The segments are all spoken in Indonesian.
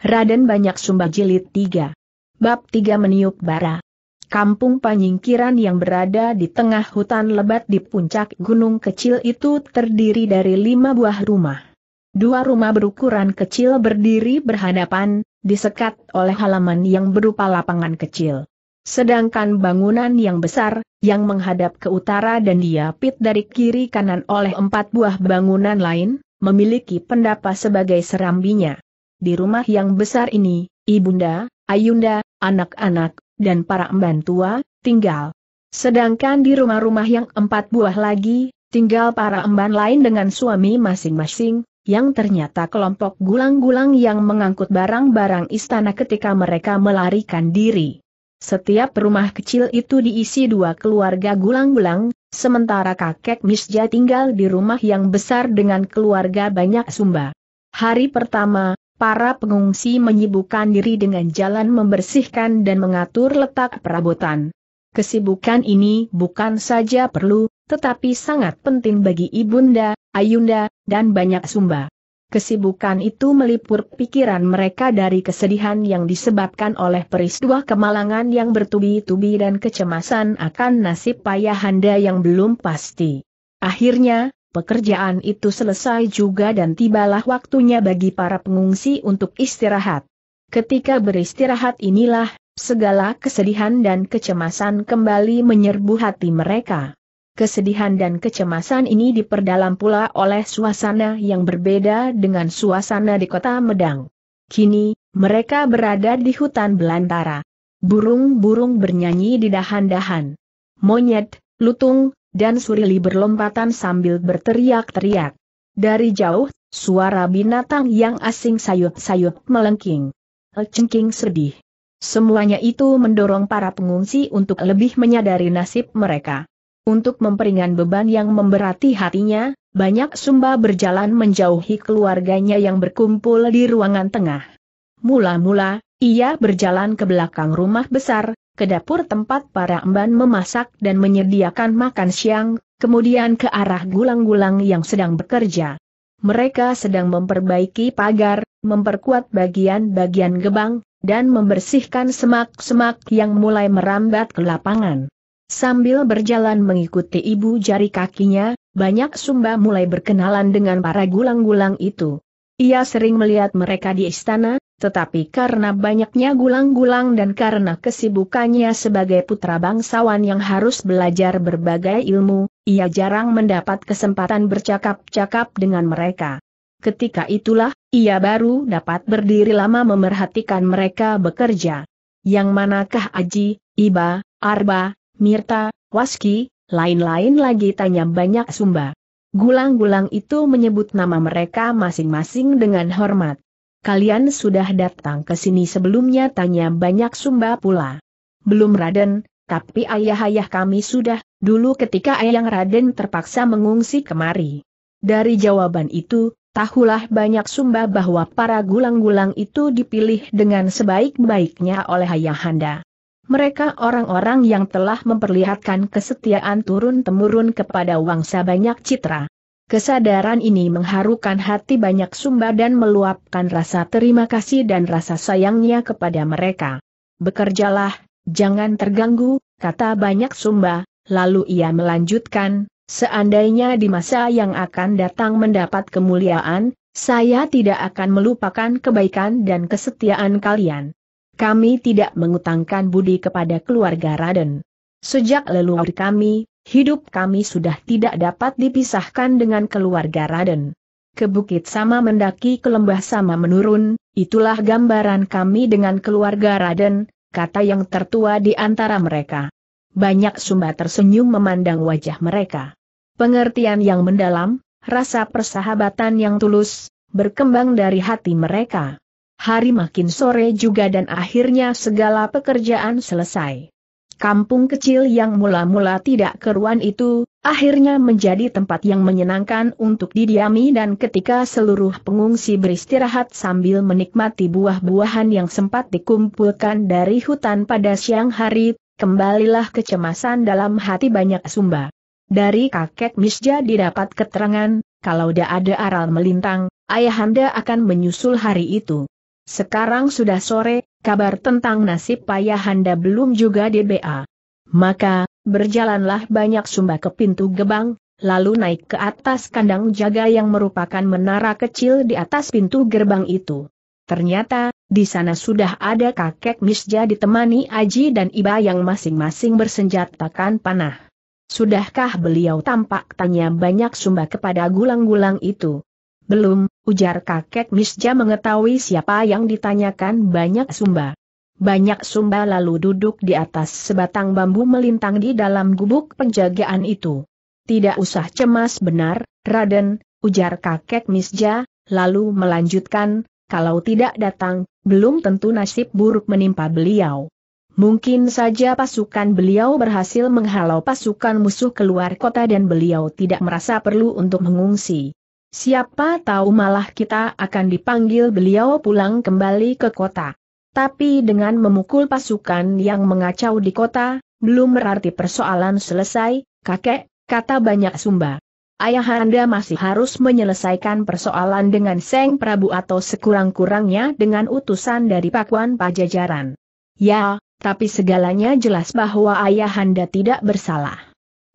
Raden Banyak Sumba Jilid 3. Bab 3 Meniup Bara. Kampung Panyingkiran yang berada di tengah hutan lebat di puncak gunung kecil itu terdiri dari lima buah rumah. Dua rumah berukuran kecil berdiri berhadapan, disekat oleh halaman yang berupa lapangan kecil. Sedangkan bangunan yang besar, yang menghadap ke utara dan diapit dari kiri kanan oleh empat buah bangunan lain, memiliki pendapa sebagai serambinya di rumah yang besar ini, ibunda, ayunda, anak-anak, dan para emban tua, tinggal. Sedangkan di rumah-rumah yang empat buah lagi, tinggal para emban lain dengan suami masing-masing, yang ternyata kelompok gulang-gulang yang mengangkut barang-barang istana ketika mereka melarikan diri. Setiap rumah kecil itu diisi dua keluarga gulang-gulang, sementara kakek Misja tinggal di rumah yang besar dengan keluarga banyak sumba. Hari pertama, para pengungsi menyibukkan diri dengan jalan membersihkan dan mengatur letak perabotan. Kesibukan ini bukan saja perlu, tetapi sangat penting bagi Ibunda, Ayunda, dan banyak sumba. Kesibukan itu melipur pikiran mereka dari kesedihan yang disebabkan oleh peristiwa kemalangan yang bertubi-tubi dan kecemasan akan nasib payahanda yang belum pasti. Akhirnya, Pekerjaan itu selesai juga dan tibalah waktunya bagi para pengungsi untuk istirahat. Ketika beristirahat inilah, segala kesedihan dan kecemasan kembali menyerbu hati mereka. Kesedihan dan kecemasan ini diperdalam pula oleh suasana yang berbeda dengan suasana di kota Medang. Kini, mereka berada di hutan belantara. Burung-burung bernyanyi di dahan-dahan. Monyet, lutung, dan Surili berlompatan sambil berteriak-teriak. Dari jauh, suara binatang yang asing sayup-sayup melengking. Cengking sedih. Semuanya itu mendorong para pengungsi untuk lebih menyadari nasib mereka. Untuk memperingan beban yang memberati hatinya, banyak sumba berjalan menjauhi keluarganya yang berkumpul di ruangan tengah. Mula-mula, ia berjalan ke belakang rumah besar, ke dapur tempat para emban memasak dan menyediakan makan siang, kemudian ke arah gulang-gulang yang sedang bekerja. Mereka sedang memperbaiki pagar, memperkuat bagian-bagian gebang, dan membersihkan semak-semak yang mulai merambat ke lapangan. Sambil berjalan mengikuti ibu jari kakinya, banyak Sumba mulai berkenalan dengan para gulang-gulang itu. Ia sering melihat mereka di istana, tetapi karena banyaknya gulang-gulang dan karena kesibukannya sebagai putra bangsawan yang harus belajar berbagai ilmu, ia jarang mendapat kesempatan bercakap-cakap dengan mereka. Ketika itulah, ia baru dapat berdiri lama memerhatikan mereka bekerja. Yang manakah Aji, Iba, Arba, Mirta, Waski, lain-lain lagi tanya banyak sumba. Gulang-gulang itu menyebut nama mereka masing-masing dengan hormat kalian sudah datang ke sini sebelumnya tanya banyak sumba pula. Belum Raden, tapi ayah-ayah kami sudah, dulu ketika Ayang Raden terpaksa mengungsi kemari. Dari jawaban itu, tahulah banyak sumba bahwa para gulang-gulang itu dipilih dengan sebaik-baiknya oleh Ayahanda. Mereka orang-orang yang telah memperlihatkan kesetiaan turun-temurun kepada wangsa banyak citra. Kesadaran ini mengharukan hati banyak sumba dan meluapkan rasa terima kasih dan rasa sayangnya kepada mereka. Bekerjalah, jangan terganggu, kata banyak sumba, lalu ia melanjutkan, seandainya di masa yang akan datang mendapat kemuliaan, saya tidak akan melupakan kebaikan dan kesetiaan kalian. Kami tidak mengutangkan budi kepada keluarga Raden. Sejak leluhur kami, hidup kami sudah tidak dapat dipisahkan dengan keluarga Raden. Ke bukit sama mendaki ke lembah sama menurun, itulah gambaran kami dengan keluarga Raden, kata yang tertua di antara mereka. Banyak sumba tersenyum memandang wajah mereka. Pengertian yang mendalam, rasa persahabatan yang tulus, berkembang dari hati mereka. Hari makin sore juga dan akhirnya segala pekerjaan selesai. Kampung kecil yang mula-mula tidak keruan itu, akhirnya menjadi tempat yang menyenangkan untuk didiami dan ketika seluruh pengungsi beristirahat sambil menikmati buah-buahan yang sempat dikumpulkan dari hutan pada siang hari, kembalilah kecemasan dalam hati banyak sumba. Dari kakek Misja didapat keterangan, kalau tidak ada aral melintang, ayahanda akan menyusul hari itu. Sekarang sudah sore, kabar tentang nasib Payahanda belum juga DBA. Maka, berjalanlah banyak sumba ke pintu gebang, lalu naik ke atas kandang jaga yang merupakan menara kecil di atas pintu gerbang itu. Ternyata, di sana sudah ada kakek Misja ditemani Aji dan Iba yang masing-masing bersenjatakan panah. Sudahkah beliau tampak tanya banyak sumba kepada gulang-gulang itu? Belum, ujar kakek Misja mengetahui siapa yang ditanyakan banyak sumba. Banyak sumba lalu duduk di atas sebatang bambu melintang di dalam gubuk penjagaan itu. Tidak usah cemas benar, Raden, ujar kakek Misja, lalu melanjutkan, kalau tidak datang, belum tentu nasib buruk menimpa beliau. Mungkin saja pasukan beliau berhasil menghalau pasukan musuh keluar kota dan beliau tidak merasa perlu untuk mengungsi. Siapa tahu malah kita akan dipanggil beliau pulang kembali ke kota. Tapi dengan memukul pasukan yang mengacau di kota, belum berarti persoalan selesai, kakek, kata banyak sumba. Ayahanda masih harus menyelesaikan persoalan dengan Seng Prabu atau sekurang-kurangnya dengan utusan dari Pakuan Pajajaran. Ya, tapi segalanya jelas bahwa Ayahanda tidak bersalah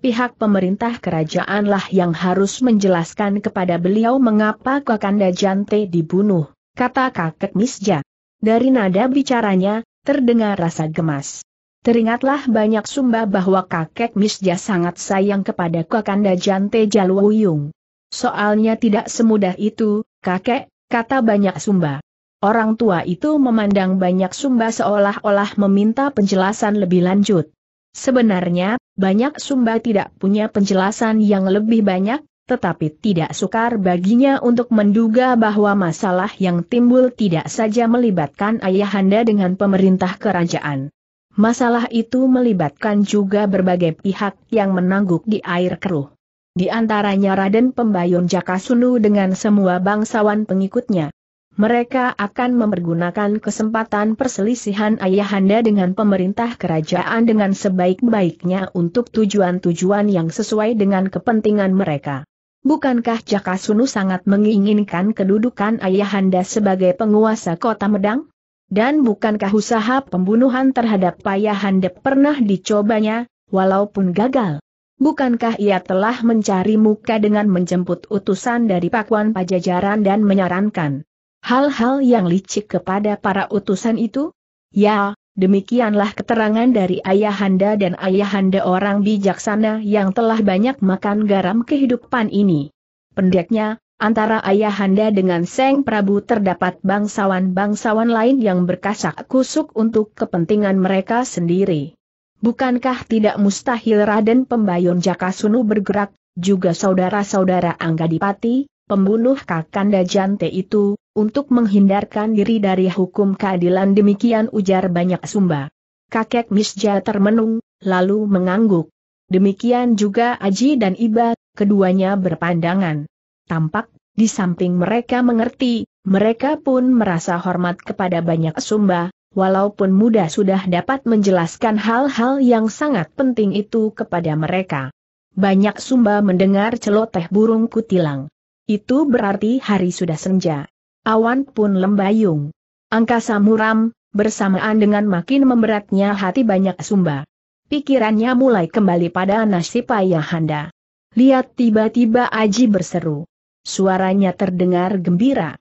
pihak pemerintah kerajaanlah yang harus menjelaskan kepada beliau mengapa Kakanda Jante dibunuh, kata kakek Misja. Dari nada bicaranya, terdengar rasa gemas. Teringatlah banyak sumba bahwa kakek Misja sangat sayang kepada Kakanda Jante Jalwuyung. Soalnya tidak semudah itu, kakek, kata banyak sumba. Orang tua itu memandang banyak sumba seolah-olah meminta penjelasan lebih lanjut. Sebenarnya, banyak Sumba tidak punya penjelasan yang lebih banyak, tetapi tidak sukar baginya untuk menduga bahwa masalah yang timbul tidak saja melibatkan ayahanda dengan pemerintah kerajaan. Masalah itu melibatkan juga berbagai pihak yang menangguk di air keruh. Di antaranya Raden Pembayun Jakasunu dengan semua bangsawan pengikutnya, mereka akan mempergunakan kesempatan perselisihan ayahanda dengan pemerintah kerajaan dengan sebaik-baiknya untuk tujuan-tujuan yang sesuai dengan kepentingan mereka. Bukankah Jaka Sunu sangat menginginkan kedudukan ayahanda sebagai penguasa kota Medang? Dan bukankah usaha pembunuhan terhadap ayahanda pernah dicobanya, walaupun gagal? Bukankah ia telah mencari muka dengan menjemput utusan dari pakuan pajajaran dan menyarankan Hal-hal yang licik kepada para utusan itu? Ya, demikianlah keterangan dari ayahanda dan ayahanda orang bijaksana yang telah banyak makan garam kehidupan ini. Pendeknya, antara ayahanda dengan Seng Prabu terdapat bangsawan-bangsawan lain yang berkasak kusuk untuk kepentingan mereka sendiri. Bukankah tidak mustahil Raden Pembayun Jaka Sunu bergerak, juga saudara-saudara Anggadipati, pembunuh Kakanda Jante itu, untuk menghindarkan diri dari hukum keadilan demikian ujar banyak sumba. Kakek Misja termenung, lalu mengangguk. Demikian juga Aji dan Iba, keduanya berpandangan. Tampak, di samping mereka mengerti, mereka pun merasa hormat kepada banyak sumba, walaupun muda sudah dapat menjelaskan hal-hal yang sangat penting itu kepada mereka. Banyak sumba mendengar celoteh burung kutilang. Itu berarti hari sudah senja awan pun lembayung. Angkasa muram, bersamaan dengan makin memberatnya hati banyak sumba. Pikirannya mulai kembali pada nasib ayahanda. Lihat tiba-tiba Aji berseru. Suaranya terdengar gembira.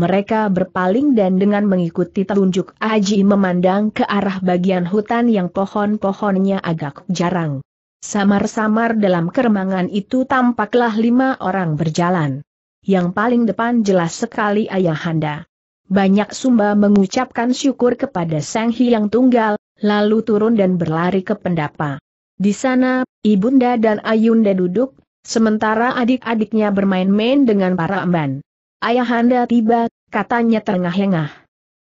Mereka berpaling dan dengan mengikuti telunjuk Aji memandang ke arah bagian hutan yang pohon-pohonnya agak jarang. Samar-samar dalam keremangan itu tampaklah lima orang berjalan yang paling depan jelas sekali ayahanda. Banyak Sumba mengucapkan syukur kepada Sang Hyang Tunggal, lalu turun dan berlari ke pendapa. Di sana, Ibunda dan Ayunda duduk, sementara adik-adiknya bermain-main dengan para emban. Ayahanda tiba, katanya terengah-engah.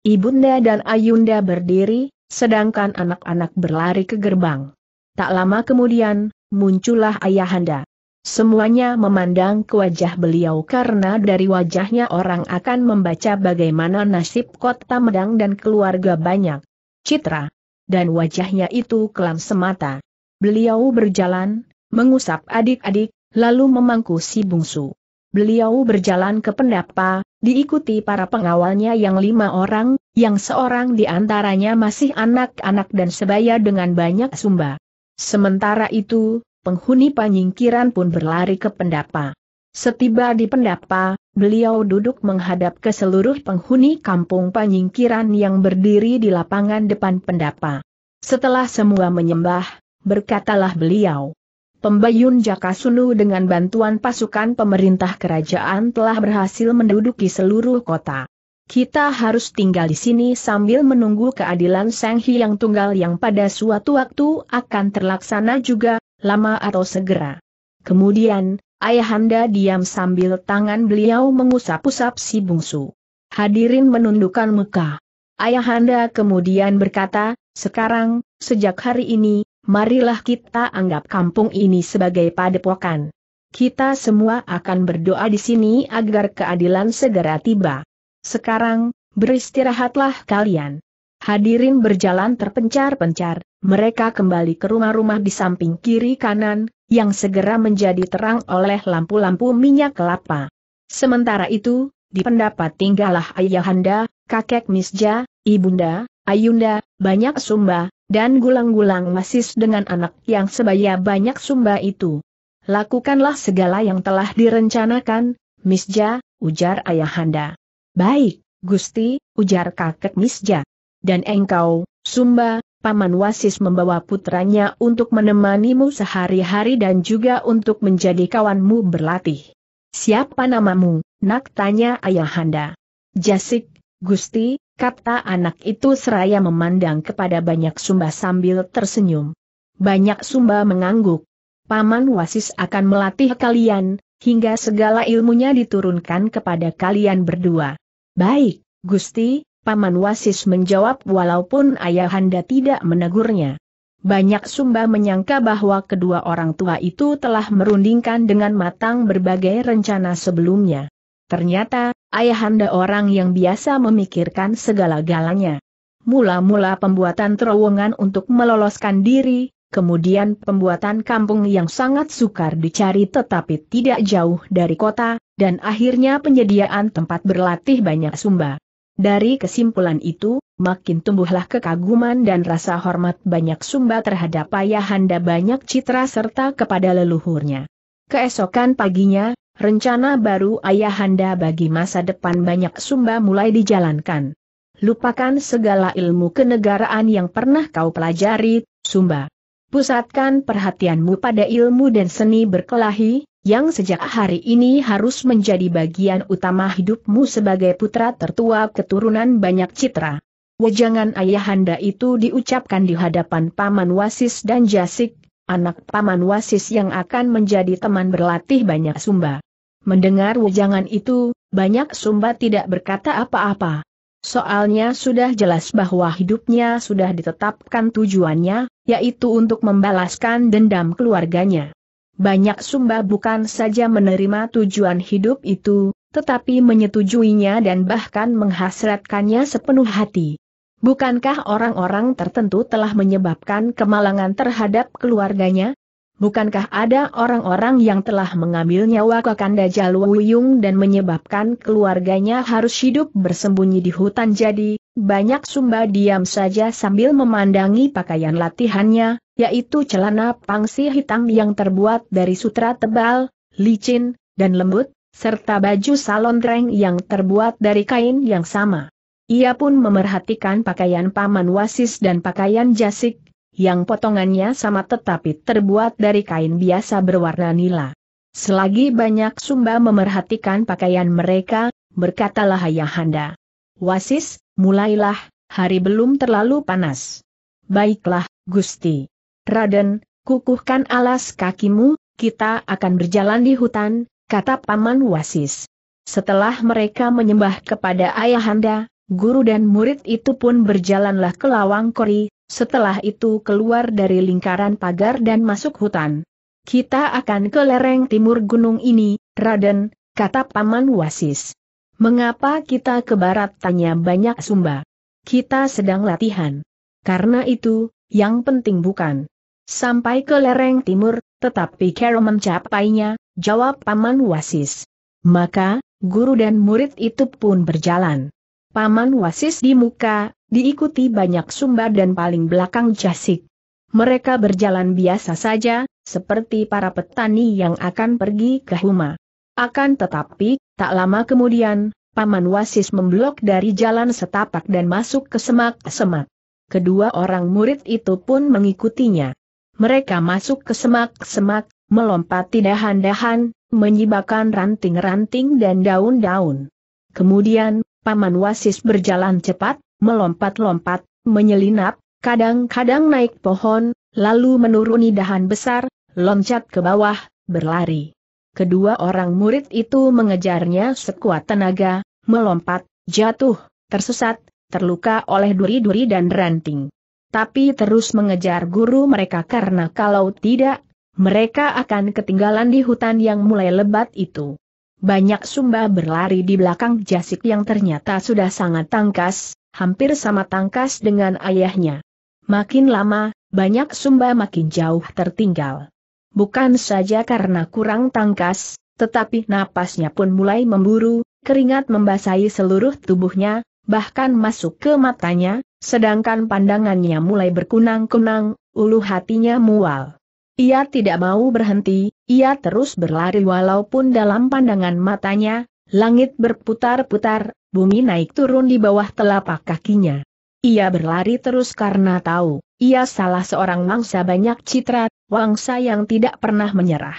Ibunda dan Ayunda berdiri, sedangkan anak-anak berlari ke gerbang. Tak lama kemudian, muncullah ayahanda. Semuanya memandang ke wajah beliau karena dari wajahnya orang akan membaca bagaimana nasib kota Medang dan keluarga banyak. Citra. Dan wajahnya itu kelam semata. Beliau berjalan, mengusap adik-adik, lalu memangku si bungsu. Beliau berjalan ke pendapa, diikuti para pengawalnya yang lima orang, yang seorang di antaranya masih anak-anak dan sebaya dengan banyak sumba. Sementara itu, penghuni panyingkiran pun berlari ke pendapa. Setiba di pendapa, beliau duduk menghadap ke seluruh penghuni kampung panyingkiran yang berdiri di lapangan depan pendapa. Setelah semua menyembah, berkatalah beliau. Pembayun Jaka Sunu dengan bantuan pasukan pemerintah kerajaan telah berhasil menduduki seluruh kota. Kita harus tinggal di sini sambil menunggu keadilan Sang Hyang Tunggal yang pada suatu waktu akan terlaksana juga, lama atau segera. Kemudian, ayahanda diam sambil tangan beliau mengusap-usap si bungsu. Hadirin menundukkan muka. Ayahanda kemudian berkata, sekarang, sejak hari ini, marilah kita anggap kampung ini sebagai padepokan. Kita semua akan berdoa di sini agar keadilan segera tiba. Sekarang, beristirahatlah kalian. Hadirin berjalan terpencar-pencar, mereka kembali ke rumah-rumah di samping kiri kanan, yang segera menjadi terang oleh lampu-lampu minyak kelapa. Sementara itu, di pendapat tinggallah ayahanda, kakek Misja, ibunda, ayunda, banyak sumba, dan gulang-gulang masis dengan anak yang sebaya banyak sumba itu. Lakukanlah segala yang telah direncanakan, Misja, ujar ayahanda. Baik, Gusti, ujar kakek Misja. Dan engkau, Sumba, Paman Wasis membawa putranya untuk menemanimu sehari-hari dan juga untuk menjadi kawanmu berlatih. Siapa namamu, nak tanya ayahanda. Jasik, Gusti, kata anak itu seraya memandang kepada banyak Sumba sambil tersenyum. Banyak Sumba mengangguk. Paman Wasis akan melatih kalian, hingga segala ilmunya diturunkan kepada kalian berdua. Baik, Gusti, Paman Wasis menjawab walaupun ayahanda tidak menegurnya. Banyak sumba menyangka bahwa kedua orang tua itu telah merundingkan dengan matang berbagai rencana sebelumnya. Ternyata, ayahanda orang yang biasa memikirkan segala-galanya. Mula-mula pembuatan terowongan untuk meloloskan diri, kemudian pembuatan kampung yang sangat sukar dicari tetapi tidak jauh dari kota, dan akhirnya penyediaan tempat berlatih banyak sumba. Dari kesimpulan itu, makin tumbuhlah kekaguman dan rasa hormat banyak sumba terhadap ayahanda banyak citra serta kepada leluhurnya. Keesokan paginya, rencana baru ayahanda bagi masa depan banyak sumba mulai dijalankan. Lupakan segala ilmu kenegaraan yang pernah kau pelajari, Sumba. Pusatkan perhatianmu pada ilmu dan seni berkelahi, yang sejak hari ini harus menjadi bagian utama hidupmu sebagai putra tertua keturunan banyak citra. Wejangan ayahanda itu diucapkan di hadapan Paman Wasis dan Jasik, anak Paman Wasis yang akan menjadi teman berlatih banyak sumba. Mendengar wejangan itu, banyak sumba tidak berkata apa-apa. Soalnya sudah jelas bahwa hidupnya sudah ditetapkan tujuannya, yaitu untuk membalaskan dendam keluarganya. Banyak Sumba bukan saja menerima tujuan hidup itu, tetapi menyetujuinya dan bahkan menghasratkannya sepenuh hati. Bukankah orang-orang tertentu telah menyebabkan kemalangan terhadap keluarganya? Bukankah ada orang-orang yang telah mengambil nyawa Kakanda Jalwuyung dan menyebabkan keluarganya harus hidup bersembunyi di hutan jadi, banyak sumba diam saja sambil memandangi pakaian latihannya, yaitu celana pangsi hitam yang terbuat dari sutra tebal, licin, dan lembut, serta baju salontreng yang terbuat dari kain yang sama. Ia pun memerhatikan pakaian paman wasis dan pakaian jasik, yang potongannya sama tetapi terbuat dari kain biasa berwarna nila. Selagi banyak sumba memerhatikan pakaian mereka, berkatalah Ayahanda. Wasis, mulailah, hari belum terlalu panas. Baiklah, Gusti. Raden, kukuhkan alas kakimu, kita akan berjalan di hutan, kata Paman Wasis. Setelah mereka menyembah kepada Ayahanda, guru dan murid itu pun berjalanlah ke Lawang Kori, setelah itu keluar dari lingkaran pagar dan masuk hutan. Kita akan ke lereng timur gunung ini, Raden, kata Paman Wasis. Mengapa kita ke barat tanya banyak sumba? Kita sedang latihan. Karena itu, yang penting bukan sampai ke lereng timur, tetapi Carol mencapainya, jawab Paman Wasis. Maka, guru dan murid itu pun berjalan. Paman Wasis di muka, diikuti banyak sumba dan paling belakang jasik. Mereka berjalan biasa saja, seperti para petani yang akan pergi ke Huma. Akan tetapi, tak lama kemudian, Paman Wasis memblok dari jalan setapak dan masuk ke semak-semak. Kedua orang murid itu pun mengikutinya. Mereka masuk ke semak-semak, melompati dahan-dahan, menyibakan ranting-ranting dan daun-daun. Kemudian, Paman Wasis berjalan cepat, melompat-lompat, menyelinap, kadang-kadang naik pohon, lalu menuruni dahan besar, loncat ke bawah, berlari. Kedua orang murid itu mengejarnya sekuat tenaga, melompat, jatuh, tersesat, terluka oleh duri-duri dan ranting. Tapi terus mengejar guru mereka karena kalau tidak, mereka akan ketinggalan di hutan yang mulai lebat itu. Banyak sumba berlari di belakang jasik yang ternyata sudah sangat tangkas, hampir sama tangkas dengan ayahnya. Makin lama, banyak Sumba makin jauh tertinggal. Bukan saja karena kurang tangkas, tetapi napasnya pun mulai memburu, keringat membasahi seluruh tubuhnya, bahkan masuk ke matanya, sedangkan pandangannya mulai berkunang-kunang, ulu hatinya mual. Ia tidak mau berhenti, ia terus berlari walaupun dalam pandangan matanya, langit berputar-putar, bumi naik turun di bawah telapak kakinya. Ia berlari terus karena tahu, ia salah seorang mangsa banyak citra, wangsa yang tidak pernah menyerah.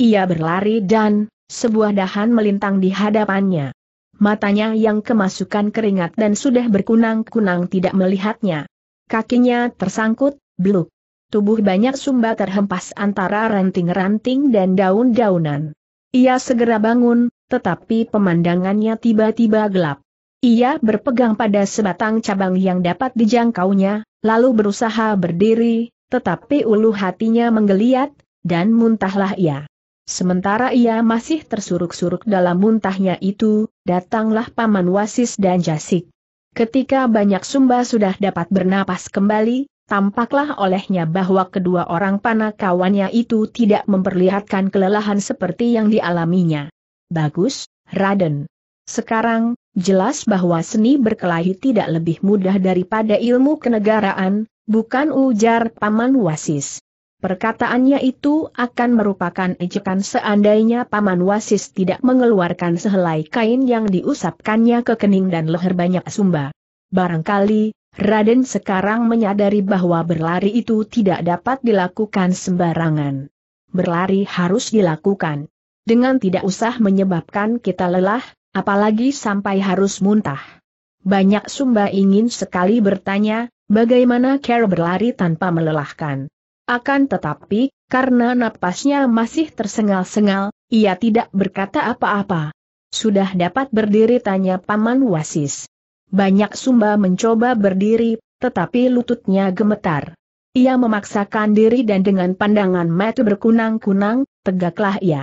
Ia berlari dan, sebuah dahan melintang di hadapannya. Matanya yang kemasukan keringat dan sudah berkunang-kunang tidak melihatnya. Kakinya tersangkut, bluk. Tubuh banyak sumba terhempas antara ranting-ranting dan daun-daunan. Ia segera bangun, tetapi pemandangannya tiba-tiba gelap. Ia berpegang pada sebatang cabang yang dapat dijangkaunya, lalu berusaha berdiri, tetapi ulu hatinya menggeliat, dan muntahlah ia. Sementara ia masih tersuruk-suruk dalam muntahnya itu, datanglah Paman Wasis dan Jasik. Ketika banyak sumba sudah dapat bernapas kembali, Tampaklah olehnya bahwa kedua orang panakawannya itu tidak memperlihatkan kelelahan seperti yang dialaminya. Bagus, Raden. Sekarang, jelas bahwa seni berkelahi tidak lebih mudah daripada ilmu kenegaraan, bukan ujar Paman Wasis. Perkataannya itu akan merupakan ejekan seandainya Paman Wasis tidak mengeluarkan sehelai kain yang diusapkannya ke kening dan leher banyak sumba. Barangkali, Raden sekarang menyadari bahwa berlari itu tidak dapat dilakukan sembarangan. Berlari harus dilakukan. Dengan tidak usah menyebabkan kita lelah, apalagi sampai harus muntah. Banyak Sumba ingin sekali bertanya, bagaimana Care berlari tanpa melelahkan. Akan tetapi, karena napasnya masih tersengal-sengal, ia tidak berkata apa-apa. Sudah dapat berdiri tanya Paman Wasis. Banyak Sumba mencoba berdiri, tetapi lututnya gemetar. Ia memaksakan diri dan dengan pandangan mata berkunang-kunang, tegaklah ia.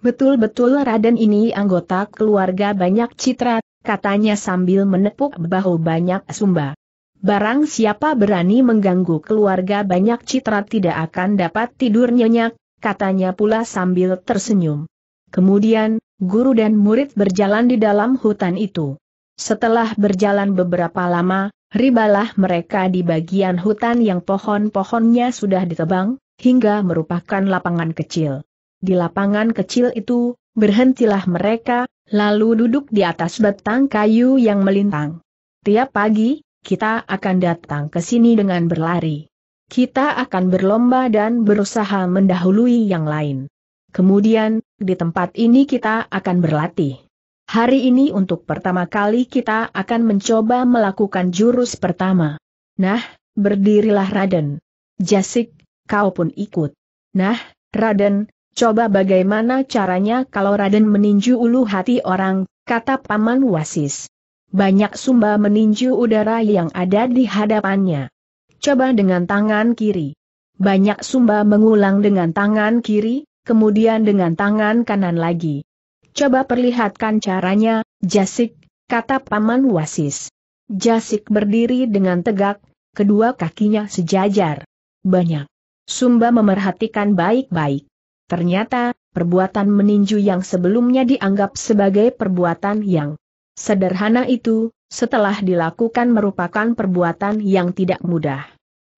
Betul-betul Raden ini anggota keluarga banyak citra, katanya sambil menepuk bahu banyak Sumba. Barang siapa berani mengganggu keluarga banyak citra tidak akan dapat tidur nyenyak, katanya pula sambil tersenyum. Kemudian, guru dan murid berjalan di dalam hutan itu. Setelah berjalan beberapa lama, ribalah mereka di bagian hutan yang pohon-pohonnya sudah ditebang, hingga merupakan lapangan kecil. Di lapangan kecil itu, berhentilah mereka, lalu duduk di atas batang kayu yang melintang. Tiap pagi, kita akan datang ke sini dengan berlari. Kita akan berlomba dan berusaha mendahului yang lain. Kemudian, di tempat ini kita akan berlatih. Hari ini untuk pertama kali kita akan mencoba melakukan jurus pertama. Nah, berdirilah Raden. Jasik, kau pun ikut. Nah, Raden, coba bagaimana caranya kalau Raden meninju ulu hati orang, kata Paman Wasis. Banyak sumba meninju udara yang ada di hadapannya. Coba dengan tangan kiri. Banyak sumba mengulang dengan tangan kiri, kemudian dengan tangan kanan lagi coba perlihatkan caranya, Jasik, kata Paman Wasis. Jasik berdiri dengan tegak, kedua kakinya sejajar. Banyak. Sumba memerhatikan baik-baik. Ternyata, perbuatan meninju yang sebelumnya dianggap sebagai perbuatan yang sederhana itu, setelah dilakukan merupakan perbuatan yang tidak mudah.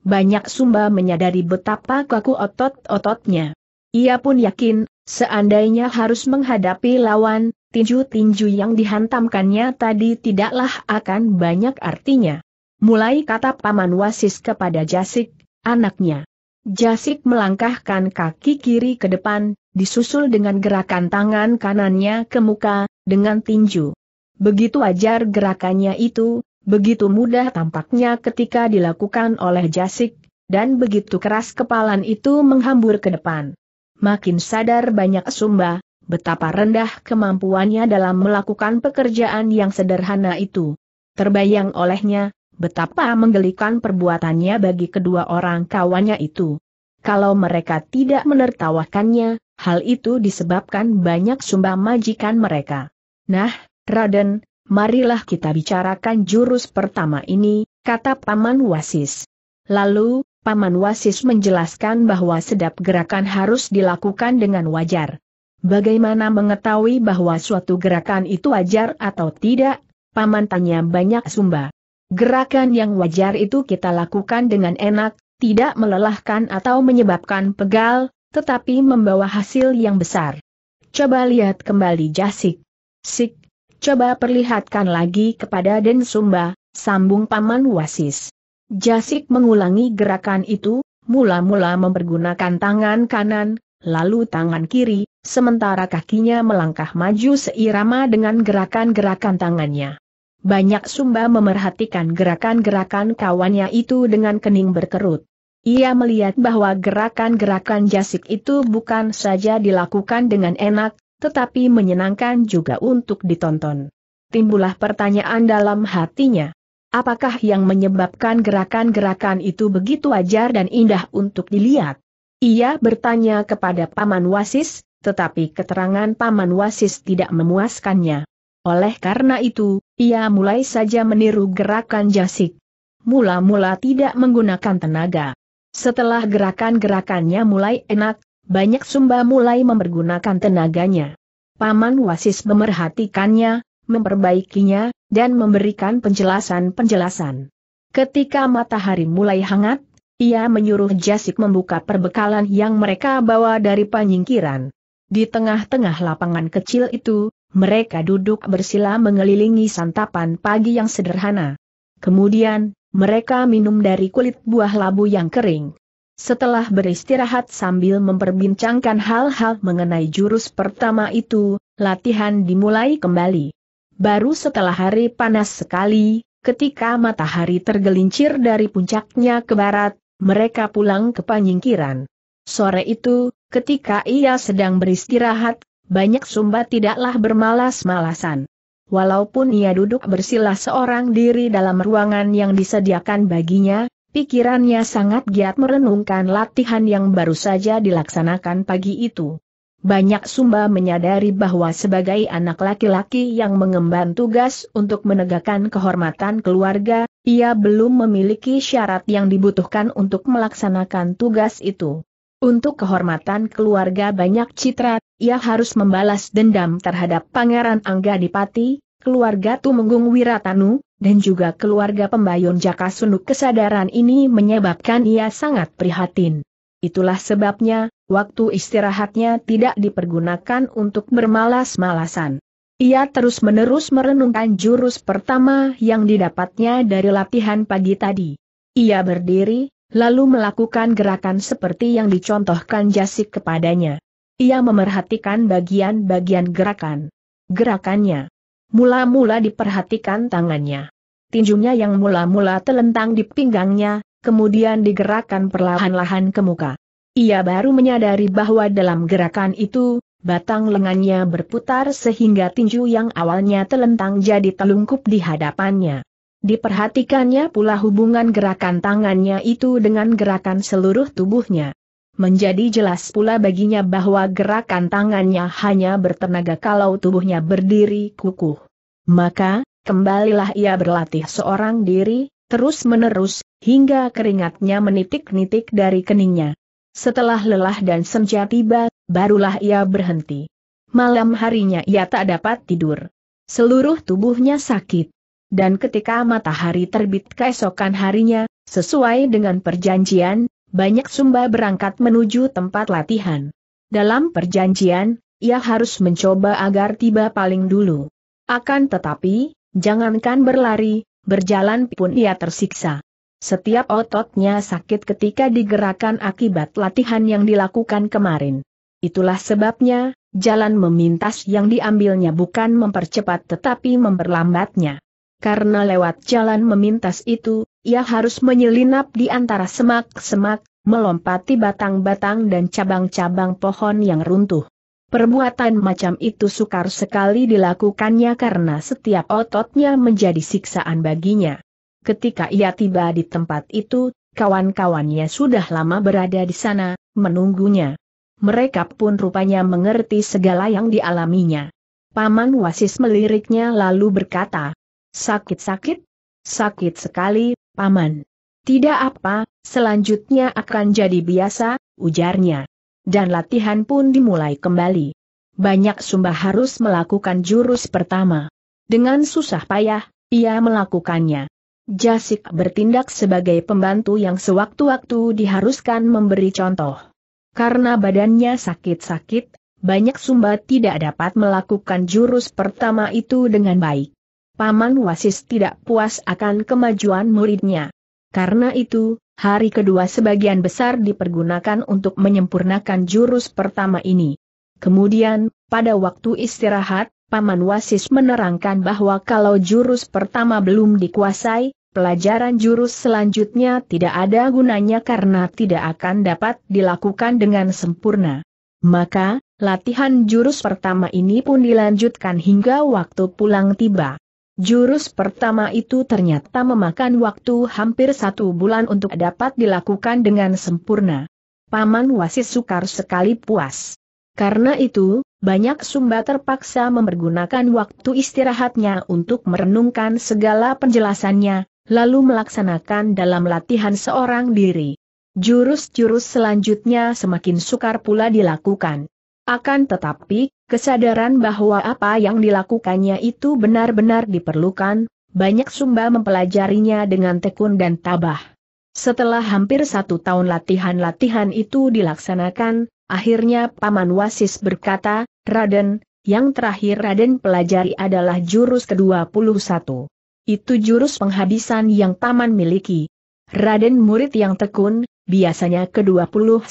Banyak Sumba menyadari betapa kaku otot-ototnya. Ia pun yakin, seandainya harus menghadapi lawan, tinju-tinju yang dihantamkannya tadi tidaklah akan banyak artinya. Mulai kata Paman Wasis kepada Jasik, anaknya. Jasik melangkahkan kaki kiri ke depan, disusul dengan gerakan tangan kanannya ke muka, dengan tinju. Begitu ajar gerakannya itu, begitu mudah tampaknya ketika dilakukan oleh Jasik, dan begitu keras kepalan itu menghambur ke depan makin sadar banyak Sumba, betapa rendah kemampuannya dalam melakukan pekerjaan yang sederhana itu. Terbayang olehnya, betapa menggelikan perbuatannya bagi kedua orang kawannya itu. Kalau mereka tidak menertawakannya, hal itu disebabkan banyak sumba majikan mereka. Nah, Raden, marilah kita bicarakan jurus pertama ini, kata Paman Wasis. Lalu, Paman Wasis menjelaskan bahwa sedap gerakan harus dilakukan dengan wajar. Bagaimana mengetahui bahwa suatu gerakan itu wajar atau tidak? Paman tanya banyak sumba. Gerakan yang wajar itu kita lakukan dengan enak, tidak melelahkan atau menyebabkan pegal, tetapi membawa hasil yang besar. Coba lihat kembali jasik. Sik, coba perlihatkan lagi kepada Den Sumba, sambung Paman Wasis. Jasik mengulangi gerakan itu, mula-mula mempergunakan tangan kanan, lalu tangan kiri, sementara kakinya melangkah maju seirama dengan gerakan-gerakan tangannya. Banyak Sumba memerhatikan gerakan-gerakan kawannya itu dengan kening berkerut. Ia melihat bahwa gerakan-gerakan jasik itu bukan saja dilakukan dengan enak, tetapi menyenangkan juga untuk ditonton. Timbullah pertanyaan dalam hatinya, Apakah yang menyebabkan gerakan-gerakan itu begitu wajar dan indah untuk dilihat? Ia bertanya kepada Paman Wasis, tetapi keterangan Paman Wasis tidak memuaskannya. Oleh karena itu, ia mulai saja meniru gerakan jasik. Mula-mula tidak menggunakan tenaga. Setelah gerakan-gerakannya mulai enak, banyak sumba mulai mempergunakan tenaganya. Paman Wasis memerhatikannya, memperbaikinya, dan memberikan penjelasan-penjelasan. Ketika matahari mulai hangat, ia menyuruh Jasik membuka perbekalan yang mereka bawa dari panyingkiran. Di tengah-tengah lapangan kecil itu, mereka duduk bersila mengelilingi santapan pagi yang sederhana. Kemudian, mereka minum dari kulit buah labu yang kering. Setelah beristirahat sambil memperbincangkan hal-hal mengenai jurus pertama itu, latihan dimulai kembali. Baru setelah hari panas sekali, ketika matahari tergelincir dari puncaknya ke barat, mereka pulang ke panyingkiran. Sore itu, ketika ia sedang beristirahat, banyak sumba tidaklah bermalas-malasan. Walaupun ia duduk bersilah seorang diri dalam ruangan yang disediakan baginya, pikirannya sangat giat merenungkan latihan yang baru saja dilaksanakan pagi itu. Banyak Sumba menyadari bahwa sebagai anak laki-laki yang mengemban tugas untuk menegakkan kehormatan keluarga, ia belum memiliki syarat yang dibutuhkan untuk melaksanakan tugas itu. Untuk kehormatan keluarga banyak citra, ia harus membalas dendam terhadap Pangeran Angga Dipati, keluarga Tumenggung Wiratanu, dan juga keluarga pembayun Jaka Sunuk kesadaran ini menyebabkan ia sangat prihatin. Itulah sebabnya, waktu istirahatnya tidak dipergunakan untuk bermalas-malasan. Ia terus-menerus merenungkan jurus pertama yang didapatnya dari latihan pagi tadi. Ia berdiri, lalu melakukan gerakan seperti yang dicontohkan Jasik kepadanya. Ia memerhatikan bagian-bagian gerakan. Gerakannya. Mula-mula diperhatikan tangannya. Tinjunya yang mula-mula telentang di pinggangnya, kemudian digerakkan perlahan-lahan ke muka. Ia baru menyadari bahwa dalam gerakan itu, batang lengannya berputar sehingga tinju yang awalnya telentang jadi telungkup di hadapannya. Diperhatikannya pula hubungan gerakan tangannya itu dengan gerakan seluruh tubuhnya. Menjadi jelas pula baginya bahwa gerakan tangannya hanya bertenaga kalau tubuhnya berdiri kukuh. Maka, kembalilah ia berlatih seorang diri, terus-menerus, hingga keringatnya menitik-nitik dari keningnya. Setelah lelah dan senja tiba, barulah ia berhenti. Malam harinya ia tak dapat tidur. Seluruh tubuhnya sakit. Dan ketika matahari terbit keesokan harinya, sesuai dengan perjanjian, banyak sumba berangkat menuju tempat latihan. Dalam perjanjian, ia harus mencoba agar tiba paling dulu. Akan tetapi, jangankan berlari, Berjalan pun ia tersiksa. Setiap ototnya sakit ketika digerakkan akibat latihan yang dilakukan kemarin. Itulah sebabnya, jalan memintas yang diambilnya bukan mempercepat tetapi memperlambatnya. Karena lewat jalan memintas itu, ia harus menyelinap di antara semak-semak, melompati batang-batang dan cabang-cabang pohon yang runtuh. Perbuatan macam itu sukar sekali dilakukannya karena setiap ototnya menjadi siksaan baginya. Ketika ia tiba di tempat itu, kawan-kawannya sudah lama berada di sana, menunggunya. Mereka pun rupanya mengerti segala yang dialaminya. Paman Wasis meliriknya lalu berkata, Sakit-sakit? Sakit sekali, Paman. Tidak apa, selanjutnya akan jadi biasa, ujarnya dan latihan pun dimulai kembali. Banyak Sumba harus melakukan jurus pertama. Dengan susah payah, ia melakukannya. Jasik bertindak sebagai pembantu yang sewaktu-waktu diharuskan memberi contoh. Karena badannya sakit-sakit, banyak Sumba tidak dapat melakukan jurus pertama itu dengan baik. Paman Wasis tidak puas akan kemajuan muridnya. Karena itu, Hari kedua sebagian besar dipergunakan untuk menyempurnakan jurus pertama ini. Kemudian, pada waktu istirahat, Paman Wasis menerangkan bahwa kalau jurus pertama belum dikuasai, pelajaran jurus selanjutnya tidak ada gunanya karena tidak akan dapat dilakukan dengan sempurna. Maka, latihan jurus pertama ini pun dilanjutkan hingga waktu pulang tiba. Jurus pertama itu ternyata memakan waktu hampir satu bulan untuk dapat dilakukan dengan sempurna. Paman Wasis sukar sekali puas. Karena itu, banyak sumba terpaksa mempergunakan waktu istirahatnya untuk merenungkan segala penjelasannya, lalu melaksanakan dalam latihan seorang diri. Jurus-jurus selanjutnya semakin sukar pula dilakukan. Akan tetapi, kesadaran bahwa apa yang dilakukannya itu benar-benar diperlukan, banyak Sumba mempelajarinya dengan tekun dan tabah. Setelah hampir satu tahun latihan-latihan itu dilaksanakan, akhirnya Paman Wasis berkata, Raden, yang terakhir Raden pelajari adalah jurus ke-21. Itu jurus penghabisan yang Paman miliki, Raden murid yang tekun, biasanya ke-21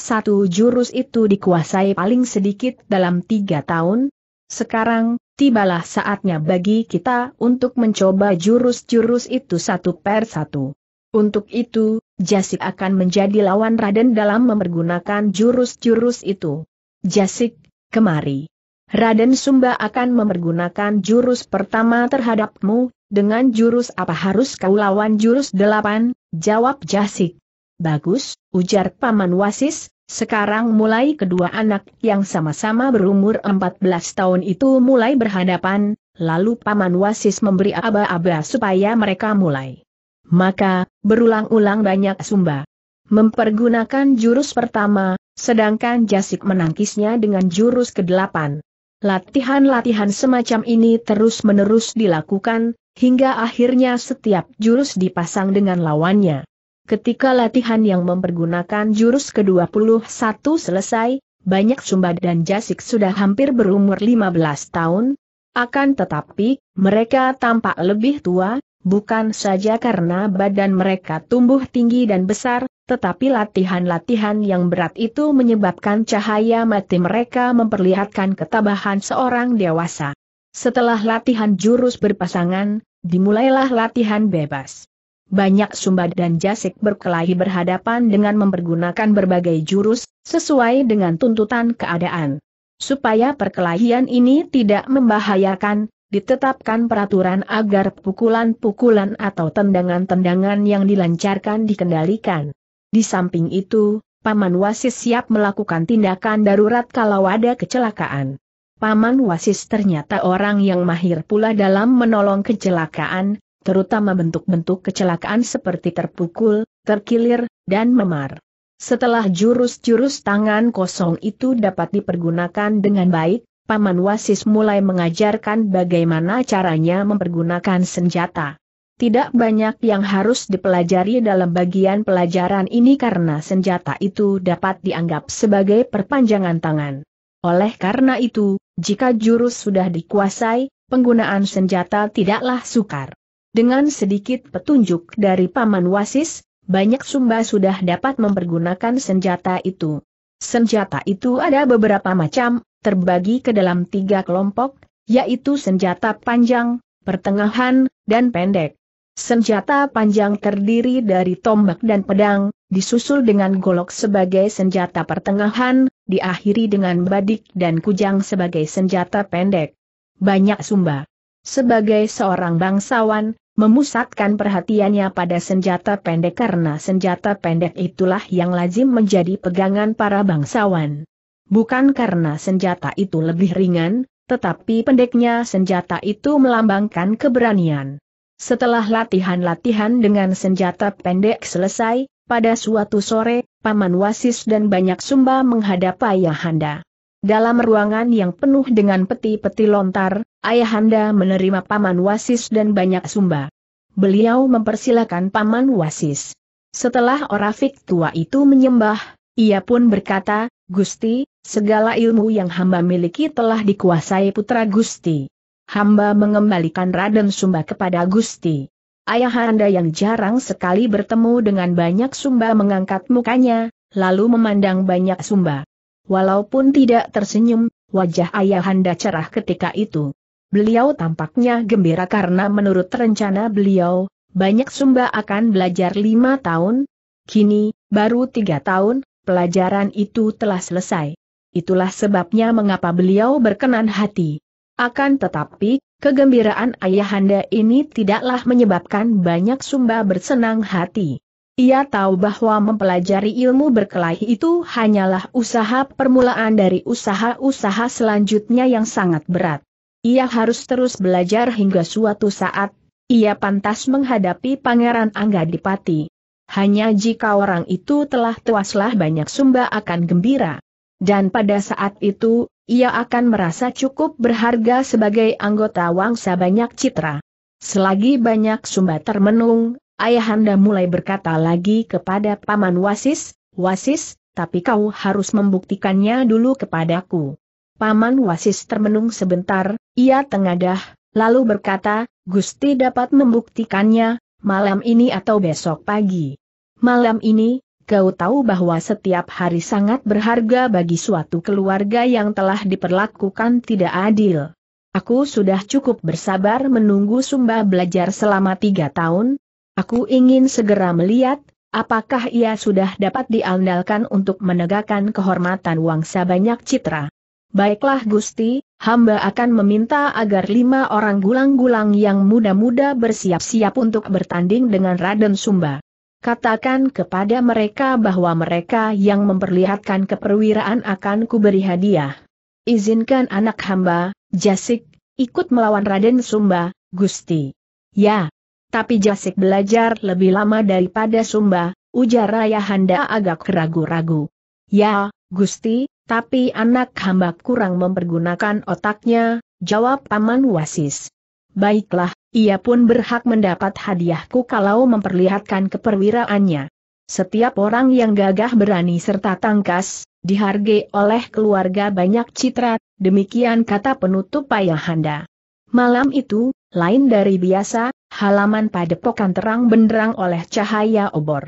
jurus itu dikuasai paling sedikit dalam tiga tahun. Sekarang, tibalah saatnya bagi kita untuk mencoba jurus-jurus itu satu per satu. Untuk itu, Jasik akan menjadi lawan Raden dalam memergunakan jurus-jurus itu. Jasik, kemari. Raden Sumba akan memergunakan jurus pertama terhadapmu, dengan jurus apa harus kau lawan jurus delapan, jawab Jasik. Bagus, ujar Paman Wasis, sekarang mulai kedua anak yang sama-sama berumur 14 tahun itu mulai berhadapan, lalu Paman Wasis memberi aba-aba supaya mereka mulai. Maka, berulang-ulang banyak sumba. Mempergunakan jurus pertama, sedangkan Jasik menangkisnya dengan jurus ke-8. Latihan-latihan semacam ini terus-menerus dilakukan, hingga akhirnya setiap jurus dipasang dengan lawannya. Ketika latihan yang mempergunakan jurus ke-21 selesai, banyak Sumba dan Jasik sudah hampir berumur 15 tahun. Akan tetapi, mereka tampak lebih tua, bukan saja karena badan mereka tumbuh tinggi dan besar, tetapi latihan-latihan yang berat itu menyebabkan cahaya mati mereka memperlihatkan ketabahan seorang dewasa. Setelah latihan jurus berpasangan, dimulailah latihan bebas. Banyak sumbat dan Jasik berkelahi berhadapan dengan mempergunakan berbagai jurus, sesuai dengan tuntutan keadaan. Supaya perkelahian ini tidak membahayakan, ditetapkan peraturan agar pukulan-pukulan atau tendangan-tendangan yang dilancarkan dikendalikan. Di samping itu, Paman Wasis siap melakukan tindakan darurat kalau ada kecelakaan. Paman Wasis ternyata orang yang mahir pula dalam menolong kecelakaan, terutama bentuk-bentuk kecelakaan seperti terpukul, terkilir, dan memar. Setelah jurus-jurus tangan kosong itu dapat dipergunakan dengan baik, Paman Wasis mulai mengajarkan bagaimana caranya mempergunakan senjata tidak banyak yang harus dipelajari dalam bagian pelajaran ini karena senjata itu dapat dianggap sebagai perpanjangan tangan. Oleh karena itu, jika jurus sudah dikuasai, penggunaan senjata tidaklah sukar. Dengan sedikit petunjuk dari Paman Wasis, banyak sumba sudah dapat mempergunakan senjata itu. Senjata itu ada beberapa macam, terbagi ke dalam tiga kelompok, yaitu senjata panjang, pertengahan, dan pendek. Senjata panjang terdiri dari tombak dan pedang, disusul dengan golok sebagai senjata pertengahan, diakhiri dengan badik dan kujang sebagai senjata pendek. Banyak sumba. Sebagai seorang bangsawan, memusatkan perhatiannya pada senjata pendek karena senjata pendek itulah yang lazim menjadi pegangan para bangsawan. Bukan karena senjata itu lebih ringan, tetapi pendeknya senjata itu melambangkan keberanian. Setelah latihan-latihan dengan senjata pendek selesai, pada suatu sore, Paman Wasis dan banyak sumba menghadap Ayahanda. Dalam ruangan yang penuh dengan peti-peti lontar, Ayahanda menerima Paman Wasis dan banyak sumba. Beliau mempersilakan Paman Wasis. Setelah Orafik tua itu menyembah, ia pun berkata, Gusti, segala ilmu yang hamba miliki telah dikuasai putra Gusti hamba mengembalikan Raden Sumba kepada Gusti. Ayahanda yang jarang sekali bertemu dengan banyak Sumba mengangkat mukanya, lalu memandang banyak Sumba. Walaupun tidak tersenyum, wajah Ayahanda cerah ketika itu. Beliau tampaknya gembira karena menurut rencana beliau, banyak Sumba akan belajar lima tahun. Kini, baru tiga tahun, pelajaran itu telah selesai. Itulah sebabnya mengapa beliau berkenan hati akan tetapi, kegembiraan ayahanda ini tidaklah menyebabkan banyak sumba bersenang hati. Ia tahu bahwa mempelajari ilmu berkelahi itu hanyalah usaha permulaan dari usaha-usaha selanjutnya yang sangat berat. Ia harus terus belajar hingga suatu saat, ia pantas menghadapi Pangeran Angga Dipati. Hanya jika orang itu telah tewaslah banyak sumba akan gembira. Dan pada saat itu, ia akan merasa cukup berharga sebagai anggota wangsa banyak citra. Selagi banyak sumba termenung, ayahanda mulai berkata lagi kepada Paman Wasis, Wasis, tapi kau harus membuktikannya dulu kepadaku. Paman Wasis termenung sebentar, ia tengadah, lalu berkata, Gusti dapat membuktikannya, malam ini atau besok pagi. Malam ini, Kau tahu bahwa setiap hari sangat berharga bagi suatu keluarga yang telah diperlakukan tidak adil. Aku sudah cukup bersabar menunggu Sumba belajar selama tiga tahun. Aku ingin segera melihat, apakah ia sudah dapat diandalkan untuk menegakkan kehormatan wangsa banyak citra. Baiklah Gusti, hamba akan meminta agar lima orang gulang-gulang yang muda-muda bersiap-siap untuk bertanding dengan Raden Sumba. Katakan kepada mereka bahwa mereka yang memperlihatkan keperwiraan akan kuberi hadiah. Izinkan anak hamba, Jasik, ikut melawan Raden Sumba, Gusti. Ya, tapi Jasik belajar lebih lama daripada Sumba, ujar Raya Handa agak ragu-ragu. Ya, Gusti, tapi anak hamba kurang mempergunakan otaknya, jawab Paman Wasis. Baiklah, ia pun berhak mendapat hadiahku kalau memperlihatkan keperwiraannya. Setiap orang yang gagah berani serta tangkas, dihargai oleh keluarga banyak citra, demikian kata penutup Payahanda. Malam itu, lain dari biasa, halaman padepokan terang benderang oleh cahaya obor.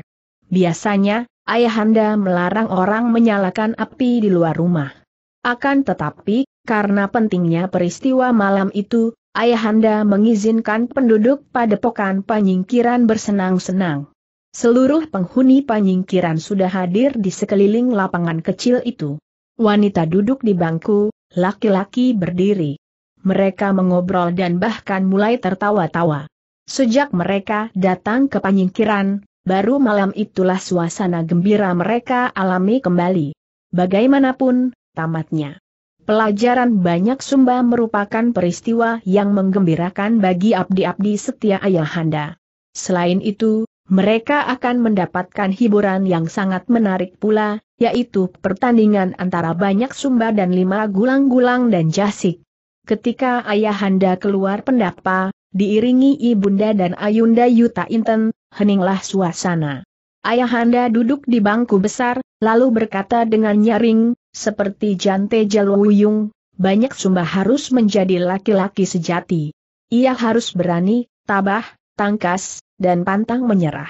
Biasanya, Ayahanda melarang orang menyalakan api di luar rumah. Akan tetapi, karena pentingnya peristiwa malam itu, Ayahanda mengizinkan penduduk padepokan panyingkiran bersenang-senang. Seluruh penghuni panyingkiran sudah hadir di sekeliling lapangan kecil itu. Wanita duduk di bangku, laki-laki berdiri. Mereka mengobrol dan bahkan mulai tertawa-tawa. Sejak mereka datang ke panyingkiran, baru malam itulah suasana gembira mereka alami kembali. Bagaimanapun, tamatnya. Pelajaran banyak Sumba merupakan peristiwa yang menggembirakan bagi abdi-abdi setia ayahanda. Selain itu, mereka akan mendapatkan hiburan yang sangat menarik pula, yaitu pertandingan antara banyak sumba dan lima gulang-gulang dan jasik. Ketika ayahanda keluar pendapa, diiringi ibunda dan ayunda Yuta Inten, heninglah suasana. Ayahanda duduk di bangku besar, lalu berkata dengan nyaring, seperti Jante Jaluyung, banyak sumba harus menjadi laki-laki sejati. Ia harus berani, tabah, tangkas, dan pantang menyerah.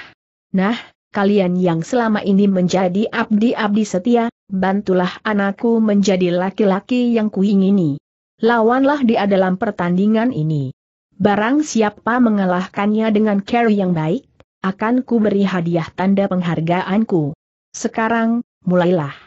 Nah, kalian yang selama ini menjadi abdi-abdi setia, bantulah anakku menjadi laki-laki yang kuingini. Lawanlah dia dalam pertandingan ini. Barang siapa mengalahkannya dengan carry yang baik, akan kuberi hadiah tanda penghargaanku. Sekarang, mulailah.